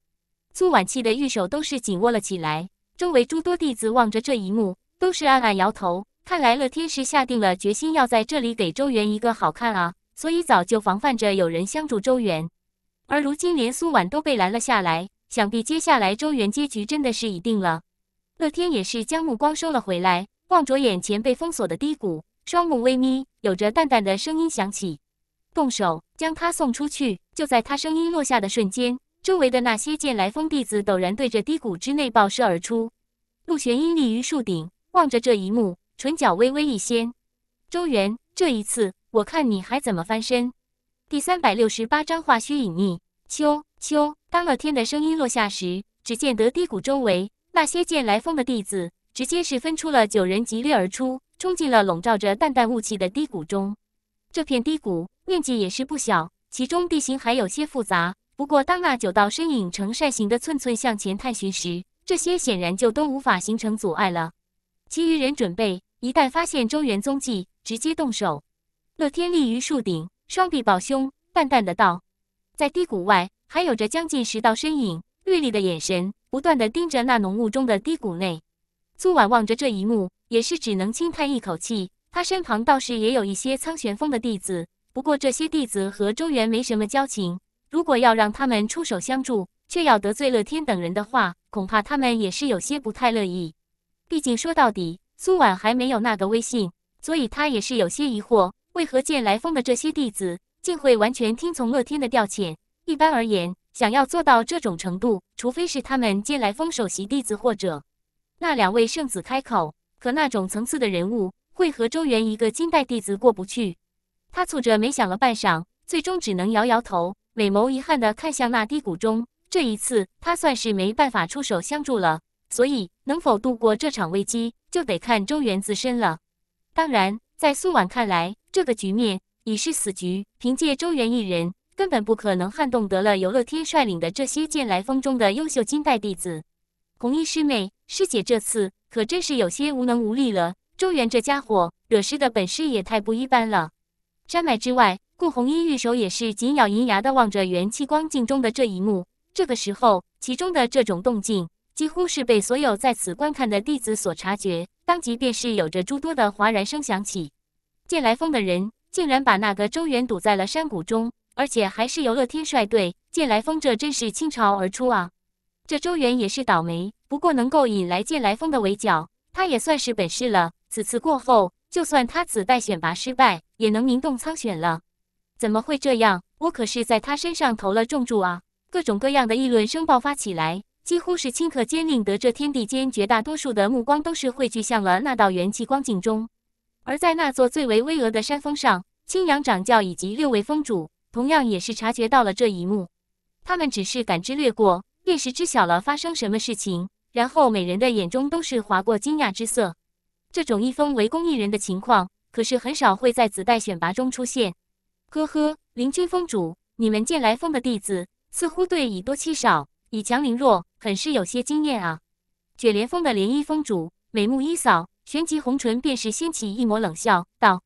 苏婉气的玉手都是紧握了起来。周围诸多弟子望着这一幕，都是暗暗摇头。看来乐天是下定了决心，要在这里给周元一个好看啊！所以早就防范着有人相助周元，而如今连苏婉都被拦了下来，想必接下来周元结局真的是已定了。乐天也是将目光收了回来，望着眼前被封锁的低谷，双目微眯，有着淡淡的声音响起：“动手，将他送出去。”就在他声音落下的瞬间。周围的那些剑来峰弟子陡然对着低谷之内爆射而出。陆玄英立于树顶，望着这一幕，唇角微微一掀。周元，这一次，我看你还怎么翻身。第三百六十八章化虚隐匿。秋秋，当了天的声音落下时，只见得低谷周围那些剑来峰的弟子直接是分出了九人疾掠而出，冲进了笼罩着淡淡雾气的低谷中。这片低谷面积也是不小，其中地形还有些复杂。不过，当那九道身影呈扇形的寸寸向前探寻时，这些显然就都无法形成阻碍了。其余人准备，一旦发现周元踪迹，直接动手。乐天立于树顶，双臂抱胸，淡淡的道：“在低谷外，还有着将近十道身影，锐利的眼神不断的盯着那浓雾中的低谷内。”苏婉望着这一幕，也是只能轻叹一口气。他身旁倒是也有一些苍玄峰的弟子，不过这些弟子和周元没什么交情。如果要让他们出手相助，却要得罪乐天等人的话，恐怕他们也是有些不太乐意。毕竟说到底，苏婉还没有那个威信，所以他也是有些疑惑，为何见来风的这些弟子竟会完全听从乐天的调遣？一般而言，想要做到这种程度，除非是他们见来风首席弟子或者那两位圣子开口，可那种层次的人物会和周元一个金代弟子过不去？他蹙着眉想了半晌，最终只能摇摇头。美眸遗憾地看向那低谷中，这一次他算是没办法出手相助了。所以能否度过这场危机，就得看周元自身了。当然，在苏婉看来，这个局面已是死局，凭借周元一人，根本不可能撼动得了游乐天率领的这些剑来风中的优秀金代弟子。红衣师妹、师姐，这次可真是有些无能无力了。周元这家伙惹事的本事也太不一般了。山脉之外。顾红衣玉手也是紧咬银牙的望着元气光镜中的这一幕。这个时候，其中的这种动静几乎是被所有在此观看的弟子所察觉，当即便是有着诸多的哗然声响起。剑来峰的人竟然把那个周元堵在了山谷中，而且还是由乐天率队。剑来峰这真是倾巢而出啊！这周元也是倒霉，不过能够引来剑来峰的围剿，他也算是本事了。此次过后，就算他子代选拔失败，也能名动苍玄了。怎么会这样？我可是在他身上投了重注啊！各种各样的议论声爆发起来，几乎是顷刻间，令得这天地间绝大多数的目光都是汇聚向了那道元气光景中。而在那座最为巍峨的山峰上，青阳掌教以及六位峰主同样也是察觉到了这一幕。他们只是感知略过，便是知晓了发生什么事情，然后每人的眼中都是划过惊讶之色。这种一峰围攻一人的情况，可是很少会在子代选拔中出现。呵呵，灵君峰主，你们剑来峰的弟子似乎对以多欺少、以强凌弱很是有些经验啊！卷帘峰的莲衣峰主美目一扫，旋即红唇便是掀起一抹冷笑，道：“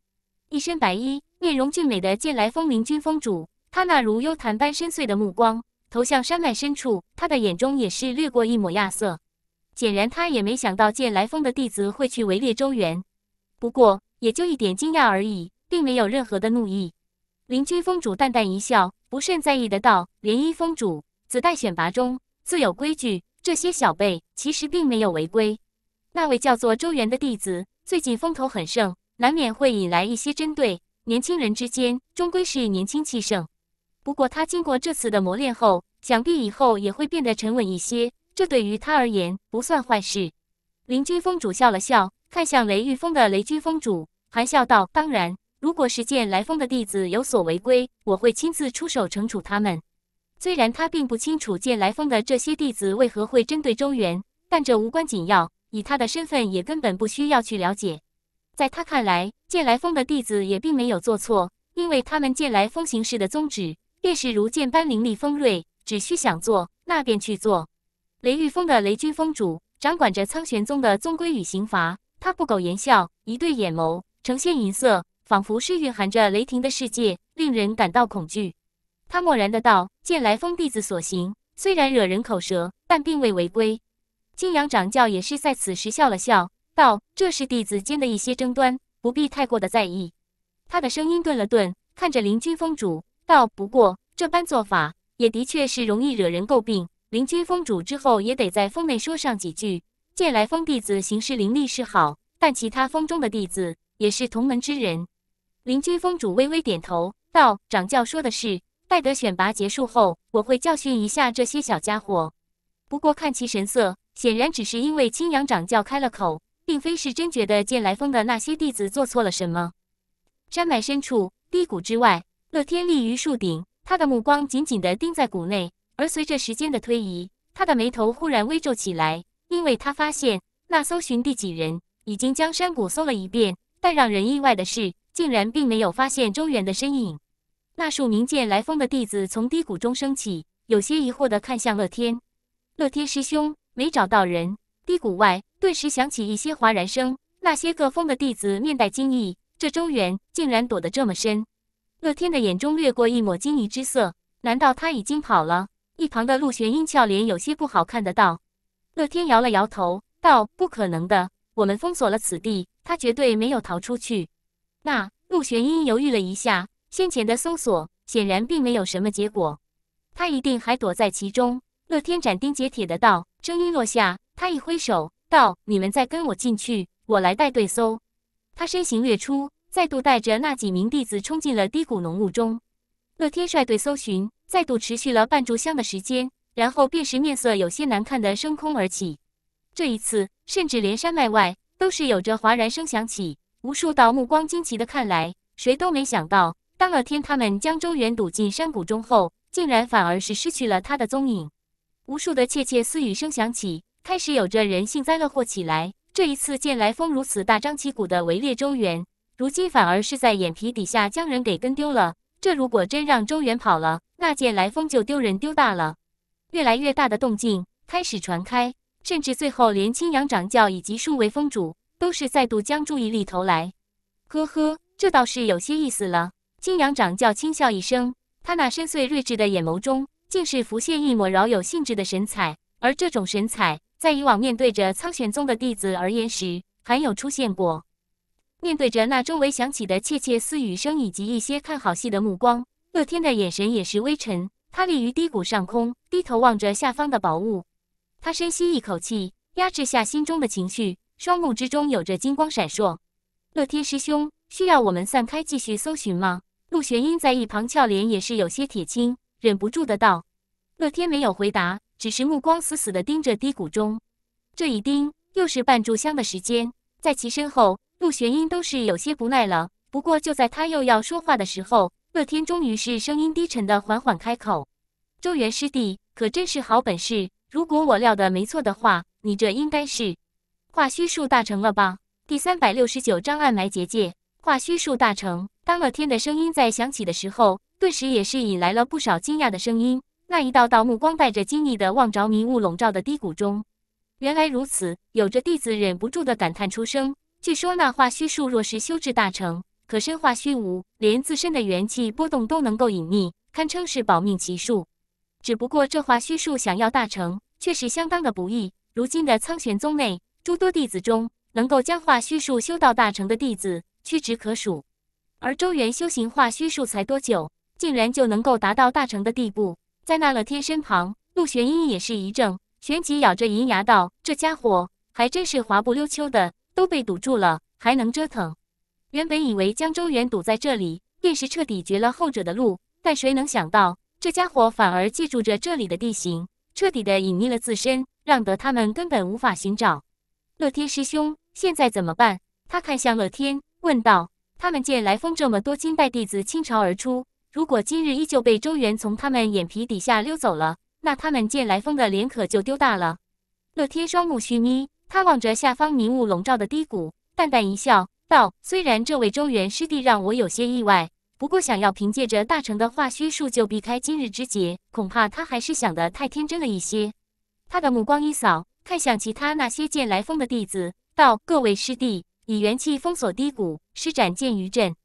一身白衣，面容俊美的剑来峰灵君峰主，他那如幽潭般深邃的目光投向山脉深处，他的眼中也是掠过一抹亚色。显然，他也没想到剑来峰的弟子会去围猎周元。不过，也就一点惊讶而已，并没有任何的怒意。”林居峰主淡淡一笑，不甚在意的道：“连云峰主，子代选拔中自有规矩，这些小辈其实并没有违规。那位叫做周元的弟子，最近风头很盛，难免会引来一些针对。年轻人之间，终归是年轻气盛。不过他经过这次的磨练后，想必以后也会变得沉稳一些，这对于他而言不算坏事。”林居峰主笑了笑，看向雷玉峰的雷君峰主，含笑道：“当然。”如果是见来风的弟子有所违规，我会亲自出手惩处他们。虽然他并不清楚见来风的这些弟子为何会针对周元，但这无关紧要，以他的身份也根本不需要去了解。在他看来，见来风的弟子也并没有做错，因为他们见来风行事的宗旨便是如剑般凌厉锋锐，只需想做，那便去做。雷玉峰的雷军峰主掌管着苍玄宗的宗规与刑罚，他不苟言笑，一对眼眸呈现银色。仿佛是蕴含着雷霆的世界，令人感到恐惧。他漠然的道：“剑来风弟子所行，虽然惹人口舌，但并未违规。”金阳掌教也是在此时笑了笑，道：“这是弟子间的一些争端，不必太过的在意。”他的声音顿了顿，看着灵君峰主道：“不过这般做法，也的确是容易惹人诟病。灵君峰主之后也得在峰内说上几句。剑来峰弟子行事凌厉是好，但其他峰中的弟子也是同门之人。”邻居峰主微微点头道：“掌教说的是，待得选拔结束后，我会教训一下这些小家伙。不过看其神色，显然只是因为青阳掌教开了口，并非是真觉得剑来峰的那些弟子做错了什么。”山脉深处，低谷之外，乐天立于树顶，他的目光紧紧地盯在谷内。而随着时间的推移，他的眉头忽然微皱起来，因为他发现那搜寻地几人已经将山谷搜了一遍，但让人意外的是。竟然并没有发现周元的身影。那数名剑来峰的弟子从低谷中升起，有些疑惑地看向乐天。乐天师兄没找到人。低谷外顿时响起一些哗然声。那些个峰的弟子面带惊异，这周元竟然躲得这么深。乐天的眼中掠过一抹惊疑之色，难道他已经跑了？一旁的陆玄英俏脸有些不好看的道。乐天摇了摇头，道：“不可能的，我们封锁了此地，他绝对没有逃出去。”那陆玄音犹豫了一下，先前的搜索显然并没有什么结果，他一定还躲在其中。乐天斩钉截铁的道，声音落下，他一挥手道：“你们再跟我进去，我来带队搜。”他身形掠出，再度带着那几名弟子冲进了低谷浓雾中。乐天率队搜寻，再度持续了半炷香的时间，然后便是面色有些难看的升空而起。这一次，甚至连山脉外都是有着哗然声响起。无数道目光惊奇的看来，谁都没想到，当了天他们将周元堵进山谷中后，竟然反而是失去了他的踪影。无数的窃窃私语声响起，开始有着人幸灾乐祸起来。这一次见来风如此大张旗鼓的围猎周元，如今反而是在眼皮底下将人给跟丢了。这如果真让周元跑了，那见来风就丢人丢大了。越来越大的动静开始传开，甚至最后连青阳掌教以及数位峰主。都是再度将注意力投来，呵呵，这倒是有些意思了。青阳掌教轻笑一声，他那深邃睿智的眼眸中，竟是浮现一抹饶有兴致的神采。而这种神采，在以往面对着苍玄宗的弟子而言时，罕有出现过。面对着那周围响起的窃窃私语声以及一些看好戏的目光，乐天的眼神也是微沉。他立于低谷上空，低头望着下方的宝物，他深吸一口气，压制下心中的情绪。双目之中有着金光闪烁，乐天师兄需要我们散开继续搜寻吗？陆玄英在一旁俏脸也是有些铁青，忍不住的道。乐天没有回答，只是目光死死的盯着低谷中。这一盯又是半炷香的时间，在其身后，陆玄英都是有些不耐了。不过就在他又要说话的时候，乐天终于是声音低沉的缓缓开口：“周元师弟可真是好本事，如果我料的没错的话，你这应该是。”化虚术大成了吧？第三百六十九章暗埋结界。化虚术大成，当乐天的声音在响起的时候，顿时也是引来了不少惊讶的声音。那一道道目光带着惊异的望着迷雾笼罩的低谷中。原来如此，有着弟子忍不住的感叹出声。据说那化虚术若是修至大成，可身化虚无，连自身的元气波动都能够隐匿，堪称是保命奇术。只不过这化虚术想要大成，确实相当的不易。如今的苍玄宗内。诸多弟子中，能够将化虚术修到大成的弟子屈指可数，而周元修行化虚术才多久，竟然就能够达到大成的地步。在那乐天身旁，陆玄英也是一怔，旋即咬着银牙道：“这家伙还真是滑不溜秋的，都被堵住了，还能折腾。原本以为将周元堵在这里，便是彻底绝了后者的路，但谁能想到，这家伙反而借助着这里的地形，彻底的隐匿了自身，让得他们根本无法寻找。”乐天师兄，现在怎么办？他看向乐天，问道。他们见来风这么多金代弟子倾巢而出，如果今日依旧被周元从他们眼皮底下溜走了，那他们见来风的脸可就丢大了。乐天双目虚眯，他望着下方迷雾笼罩的低谷，淡淡一笑，道：“虽然这位周元师弟让我有些意外，不过想要凭借着大成的化虚术就避开今日之劫，恐怕他还是想得太天真了一些。”他的目光一扫。看向其他那些剑来风的弟子，道：“各位师弟，以元气封锁低谷，施展剑余阵。”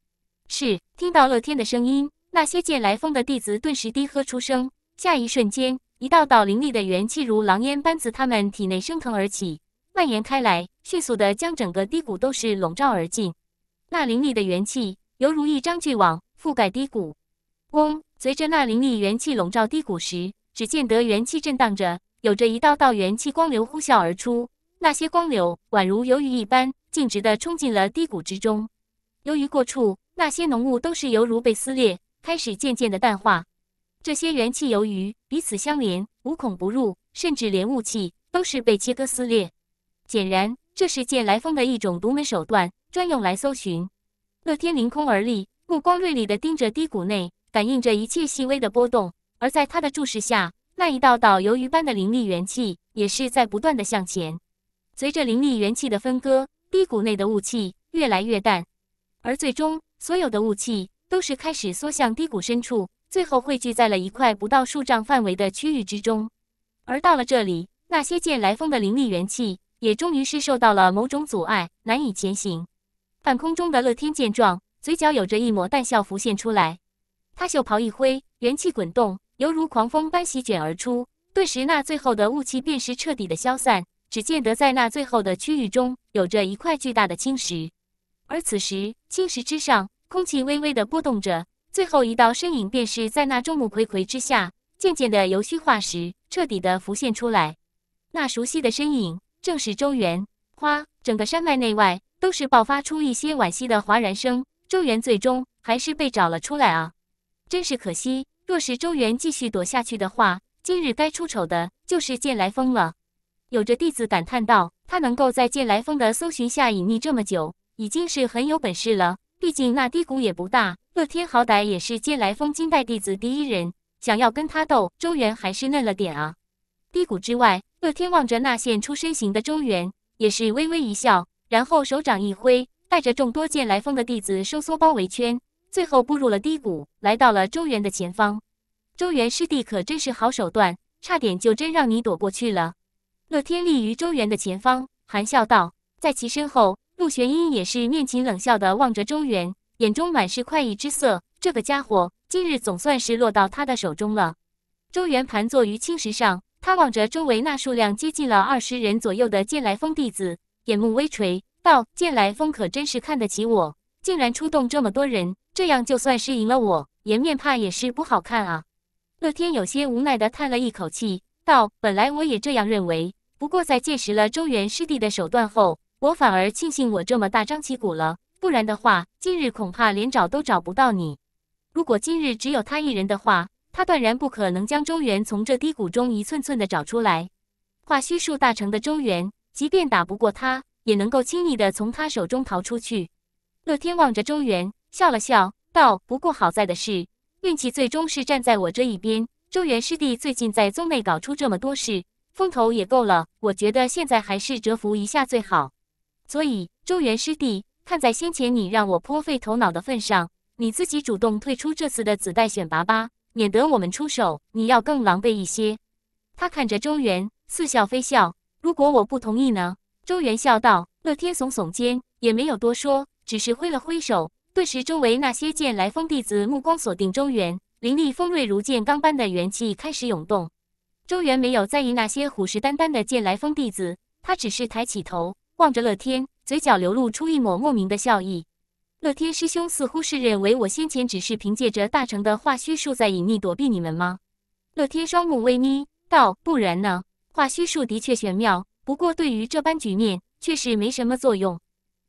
是听到乐天的声音，那些剑来风的弟子顿时低喝出声。下一瞬间，一道道凌厉的元气如狼烟般自他们体内升腾而起，蔓延开来，迅速的将整个低谷都是笼罩而尽。那凌厉的元气犹如一张巨网，覆盖低谷。嗡，随着那凌厉元气笼罩低谷时，只见得元气震荡着。有着一道道元气光流呼啸而出，那些光流宛如游鱼一般，径直的冲进了低谷之中。由于过处，那些浓雾都是犹如被撕裂，开始渐渐的淡化。这些元气由于彼此相连，无孔不入，甚至连雾气都是被切割撕裂。显然，这是剑来风的一种独门手段，专用来搜寻。乐天凌空而立，目光锐利的盯着低谷内，感应着一切细微的波动。而在他的注视下。那一道道鱿鱼般的灵力元气也是在不断的向前，随着灵力元气的分割，低谷内的雾气越来越淡，而最终所有的雾气都是开始缩向低谷深处，最后汇聚在了一块不到数丈范围的区域之中。而到了这里，那些剑来风的灵力元气也终于是受到了某种阻碍，难以前行。半空中的乐天见状，嘴角有着一抹淡笑浮现出来，他袖袍一挥，元气滚动。犹如狂风般席卷而出，顿时那最后的雾气便是彻底的消散。只见得在那最后的区域中，有着一块巨大的青石，而此时青石之上，空气微微的波动着。最后一道身影便是在那众目睽睽之下，渐渐的由虚化实，彻底的浮现出来。那熟悉的身影正是周元。哗！整个山脉内外都是爆发出一些惋惜的哗然声。周元最终还是被找了出来啊！真是可惜。若是周元继续躲下去的话，今日该出丑的就是剑来风了。有着弟子感叹道：“他能够在剑来风的搜寻下隐匿这么久，已经是很有本事了。毕竟那低谷也不大。乐天好歹也是剑来风金代弟子第一人，想要跟他斗，周元还是嫩了点啊。”低谷之外，乐天望着那现出身形的周元，也是微微一笑，然后手掌一挥，带着众多剑来风的弟子收缩包围圈。最后步入了低谷，来到了周元的前方。周元师弟可真是好手段，差点就真让你躲过去了。乐天立于周元的前方，含笑道。在其身后，陆玄英也是面噙冷笑的望着周元，眼中满是快意之色。这个家伙今日总算是落到他的手中了。周元盘坐于青石上，他望着周围那数量接近了二十人左右的剑来峰弟子，眼目微垂，道：“剑来峰可真是看得起我，竟然出动这么多人。”这样就算是赢了，我颜面怕也是不好看啊。乐天有些无奈地叹了一口气，道：“本来我也这样认为，不过在见识了周元师弟的手段后，我反而庆幸我这么大张旗鼓了。不然的话，今日恐怕连找都找不到你。如果今日只有他一人的话，他断然不可能将周元从这低谷中一寸寸地找出来。化虚术大成的周元，即便打不过他，也能够轻易地从他手中逃出去。”乐天望着周元。笑了笑道：“不过好在的是，运气最终是站在我这一边。周元师弟最近在宗内搞出这么多事，风头也够了。我觉得现在还是蛰伏一下最好。所以，周元师弟，看在先前你让我颇费头脑的份上，你自己主动退出这次的子代选拔吧，免得我们出手，你要更狼狈一些。”他看着周元，似笑非笑：“如果我不同意呢？”周元笑道。乐天耸耸肩，也没有多说，只是挥了挥手。顿时，周围那些剑来峰弟子目光锁定周元，灵力锋锐如剑钢般的元气开始涌动。周元没有在意那些虎视眈眈的剑来峰弟子，他只是抬起头望着乐天，嘴角流露出一抹莫名的笑意。乐天师兄似乎是认为我先前只是凭借着大成的化虚术在隐匿躲避你们吗？乐天双目微眯道：“不然呢？化虚术的确玄妙，不过对于这般局面却是没什么作用。”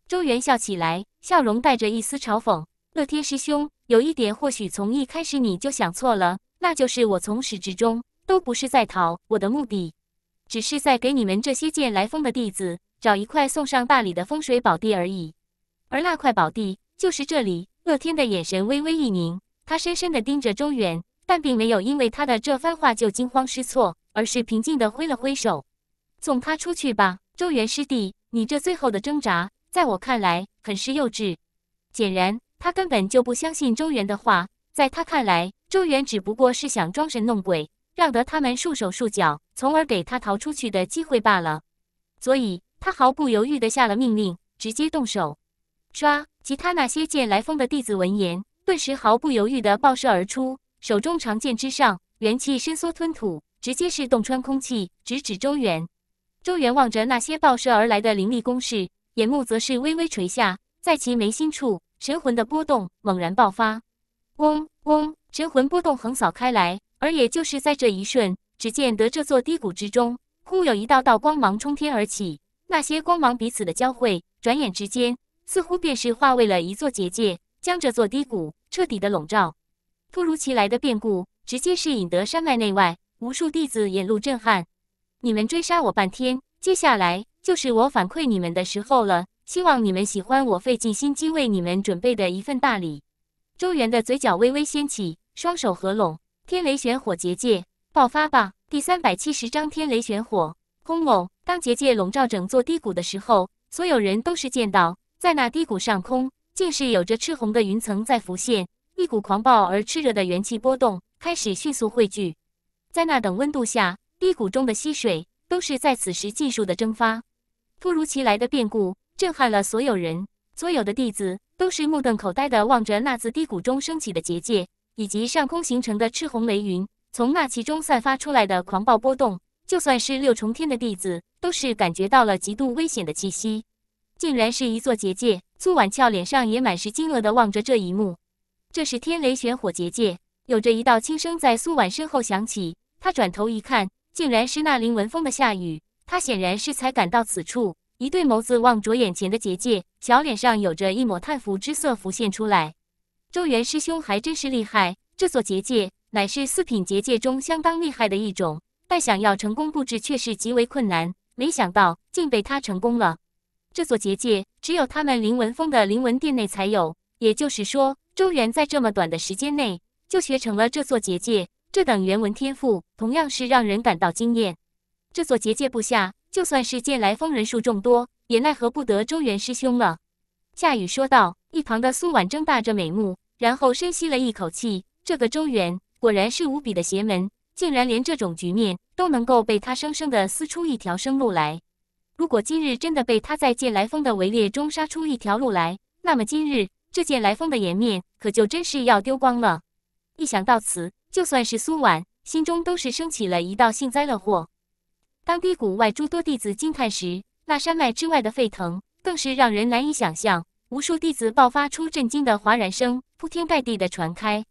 周元笑起来。笑容带着一丝嘲讽，乐天师兄，有一点或许从一开始你就想错了，那就是我从始至终都不是在逃，我的目的只是在给你们这些剑来风的弟子找一块送上大礼的风水宝地而已，而那块宝地就是这里。乐天的眼神微微一凝，他深深地盯着周元，但并没有因为他的这番话就惊慌失措，而是平静地挥了挥手，送他出去吧，周元师弟，你这最后的挣扎。在我看来，很是幼稚。显然，他根本就不相信周元的话。在他看来，周元只不过是想装神弄鬼，让得他们束手束脚，从而给他逃出去的机会罢了。所以，他毫不犹豫地下了命令，直接动手。唰！其他那些剑来风的弟子闻言，顿时毫不犹豫地爆射而出，手中长剑之上元气伸缩吞吐，直接是洞穿空气，直指周元。周元望着那些爆射而来的凌厉攻势。眼目则是微微垂下，在其眉心处，神魂的波动猛然爆发，嗡嗡，神魂波动横扫开来。而也就是在这一瞬，只见得这座低谷之中，忽有一道道光芒冲天而起。那些光芒彼此的交汇，转眼之间，似乎便是化为了一座结界，将这座低谷彻底的笼罩。突如其来的变故，直接是引得山脉内外无数弟子眼露震撼。你们追杀我半天，接下来。就是我反馈你们的时候了，希望你们喜欢我费尽心机为你们准备的一份大礼。周元的嘴角微微掀起，双手合拢，天雷玄火结界爆发吧！第三百七十章天雷玄火。轰隆！当结界笼罩整座低谷的时候，所有人都是见到，在那低谷上空，竟是有着赤红的云层在浮现，一股狂暴而炽热的元气波动开始迅速汇聚。在那等温度下，低谷中的溪水都是在此时尽数的蒸发。突如其来的变故震撼了所有人，所有的弟子都是目瞪口呆的望着那自低谷中升起的结界，以及上空形成的赤红雷云。从那其中散发出来的狂暴波动，就算是六重天的弟子，都是感觉到了极度危险的气息。竟然是一座结界！苏婉俏脸上也满是惊愕的望着这一幕。这是天雷玄火结界。有着一道轻声在苏婉身后响起，她转头一看，竟然是那林文峰的夏雨。他显然是才赶到此处，一对眸子望着眼前的结界，小脸上有着一抹叹服之色浮现出来。周元师兄还真是厉害，这座结界乃是四品结界中相当厉害的一种，但想要成功布置却是极为困难。没想到竟被他成功了。这座结界只有他们灵文峰的灵文殿内才有，也就是说，周元在这么短的时间内就学成了这座结界，这等元文天赋同样是让人感到惊艳。这座结界不下，就算是剑来峰人数众多，也奈何不得周元师兄了。夏雨说道。一旁的苏婉睁大着美目，然后深吸了一口气。这个周元果然是无比的邪门，竟然连这种局面都能够被他生生的撕出一条生路来。如果今日真的被他在剑来峰的围猎中杀出一条路来，那么今日这剑来峰的颜面可就真是要丢光了。一想到此，就算是苏婉，心中都是升起了一道幸灾乐祸。当低谷外诸多弟子惊叹时，那山脉之外的沸腾更是让人难以想象。无数弟子爆发出震惊的哗然声，铺天盖地的传开。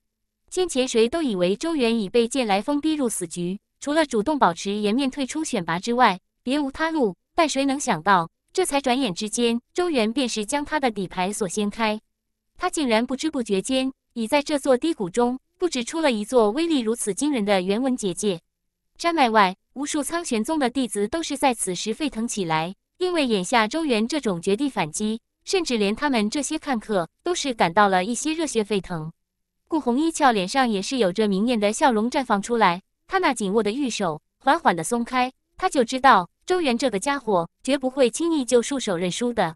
先前谁都以为周元已被剑来风逼入死局，除了主动保持颜面退出选拔之外，别无他路。但谁能想到，这才转眼之间，周元便是将他的底牌所掀开。他竟然不知不觉间，已在这座低谷中布置出了一座威力如此惊人的元文结界。山脉外。无数苍玄宗的弟子都是在此时沸腾起来，因为眼下周元这种绝地反击，甚至连他们这些看客都是感到了一些热血沸腾。顾红衣俏脸上也是有着明艳的笑容绽放出来，她那紧握的玉手缓缓的松开，她就知道周元这个家伙绝不会轻易就束手认输的。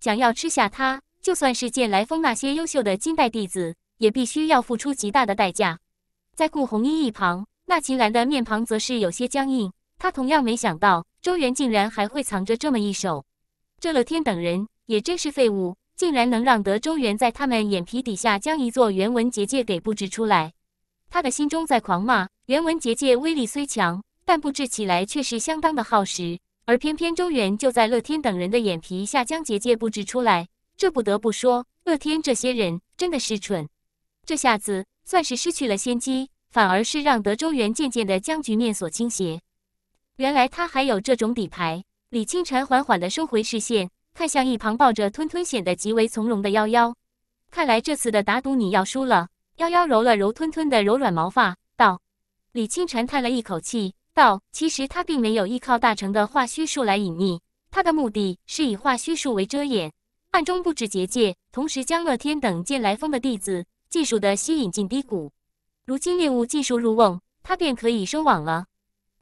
想要吃下他，就算是剑来风那些优秀的金代弟子，也必须要付出极大的代价。在顾红衣一旁。那秦岚的面庞则是有些僵硬，他同样没想到周元竟然还会藏着这么一手。这乐天等人也真是废物，竟然能让得周元在他们眼皮底下将一座元文结界给布置出来。他的心中在狂骂：元文结界威力虽强，但布置起来却是相当的耗时。而偏偏周元就在乐天等人的眼皮下将结界布置出来，这不得不说，乐天这些人真的是蠢。这下子算是失去了先机。反而是让德州猿渐渐地将局面所倾斜。原来他还有这种底牌。李清晨缓缓地收回视线，看向一旁抱着吞吞显得极为从容的幺幺。看来这次的打赌你要输了。幺幺揉了揉吞吞的柔软毛发，道：“李清晨叹了一口气，道：‘其实他并没有依靠大成的化虚术来隐匿，他的目的是以化虚术为遮掩，暗中布置结界，同时将乐天等剑来峰的弟子尽数的吸引进低谷。’”如今猎物尽数入瓮，他便可以收网了。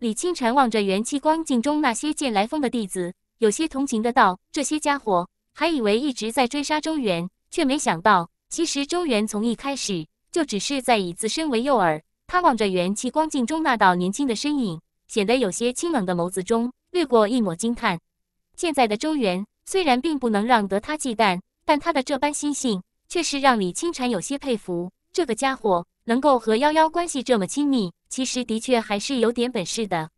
李清禅望着元气光镜中那些剑来风的弟子，有些同情的道：“这些家伙还以为一直在追杀周元，却没想到，其实周元从一开始就只是在以自身为诱饵。”他望着元气光镜中那道年轻的身影，显得有些清冷的眸子中掠过一抹惊叹。现在的周元虽然并不能让得他忌惮，但他的这般心性却是让李清禅有些佩服。这个家伙。能够和幺幺关系这么亲密，其实的确还是有点本事的。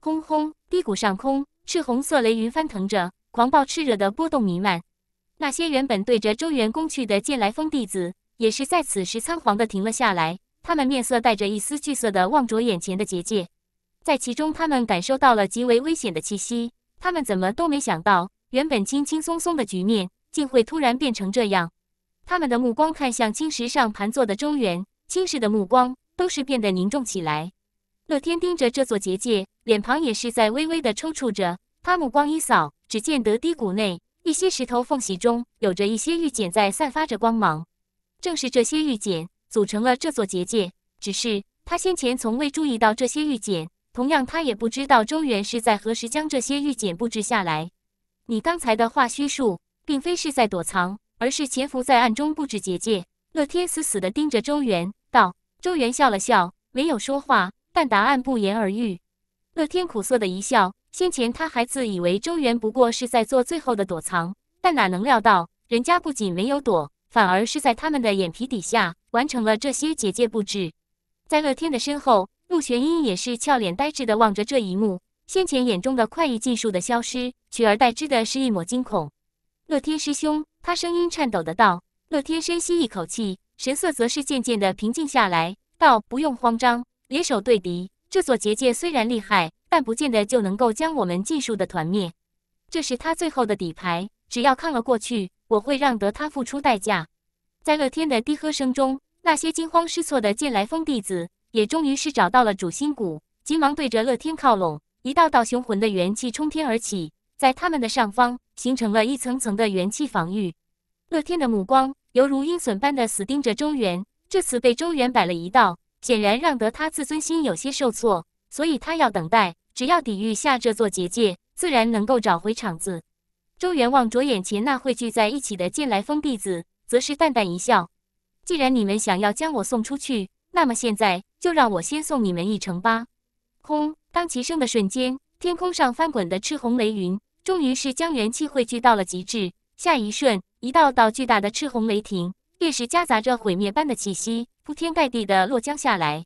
轰轰，低谷上空，赤红色雷云翻腾着，狂暴炽热的波动弥漫。那些原本对着周元攻去的剑来风弟子，也是在此时仓皇的停了下来。他们面色带着一丝惧色的望着眼前的结界，在其中，他们感受到了极为危险的气息。他们怎么都没想到，原本轻轻松松的局面，竟会突然变成这样。他们的目光看向青石上盘坐的周元。轻视的目光都是变得凝重起来。乐天盯着这座结界，脸庞也是在微微的抽搐着。他目光一扫，只见得低谷内一些石头缝隙中有着一些玉简在散发着光芒。正是这些玉简组成了这座结界。只是他先前从未注意到这些玉简，同样他也不知道周元是在何时将这些玉简布置下来。你刚才的化虚术并非是在躲藏，而是潜伏在暗中布置结界。乐天死死地盯着周元，道：“周元笑了笑，没有说话，但答案不言而喻。”乐天苦涩的一笑。先前他还自以为周元不过是在做最后的躲藏，但哪能料到，人家不仅没有躲，反而是在他们的眼皮底下完成了这些结界布置。在乐天的身后，陆玄英也是俏脸呆滞地望着这一幕，先前眼中的快意尽数的消失，取而代之的是一抹惊恐。“乐天师兄！”他声音颤抖地道。乐天深吸一口气，神色则是渐渐的平静下来，道：“不用慌张，联手对敌。这座结界虽然厉害，但不见得就能够将我们尽数的团灭。这是他最后的底牌，只要抗了过去，我会让得他付出代价。”在乐天的低喝声中，那些惊慌失措的剑来峰弟子也终于是找到了主心骨，急忙对着乐天靠拢。一道道雄浑的元气冲天而起，在他们的上方形成了一层层的元气防御。乐天的目光。犹如鹰隼般的死盯着周元，这次被周元摆了一道，显然让得他自尊心有些受挫，所以他要等待，只要抵御下这座结界，自然能够找回场子。周元望着眼前那汇聚在一起的剑来风弟子，则是淡淡一笑：“既然你们想要将我送出去，那么现在就让我先送你们一程吧。”轰！当其声的瞬间，天空上翻滚的赤红雷云终于是将元气汇聚到了极致，下一瞬。一道道巨大的赤红雷霆，顿时夹杂着毁灭般的气息，铺天盖地的落降下来。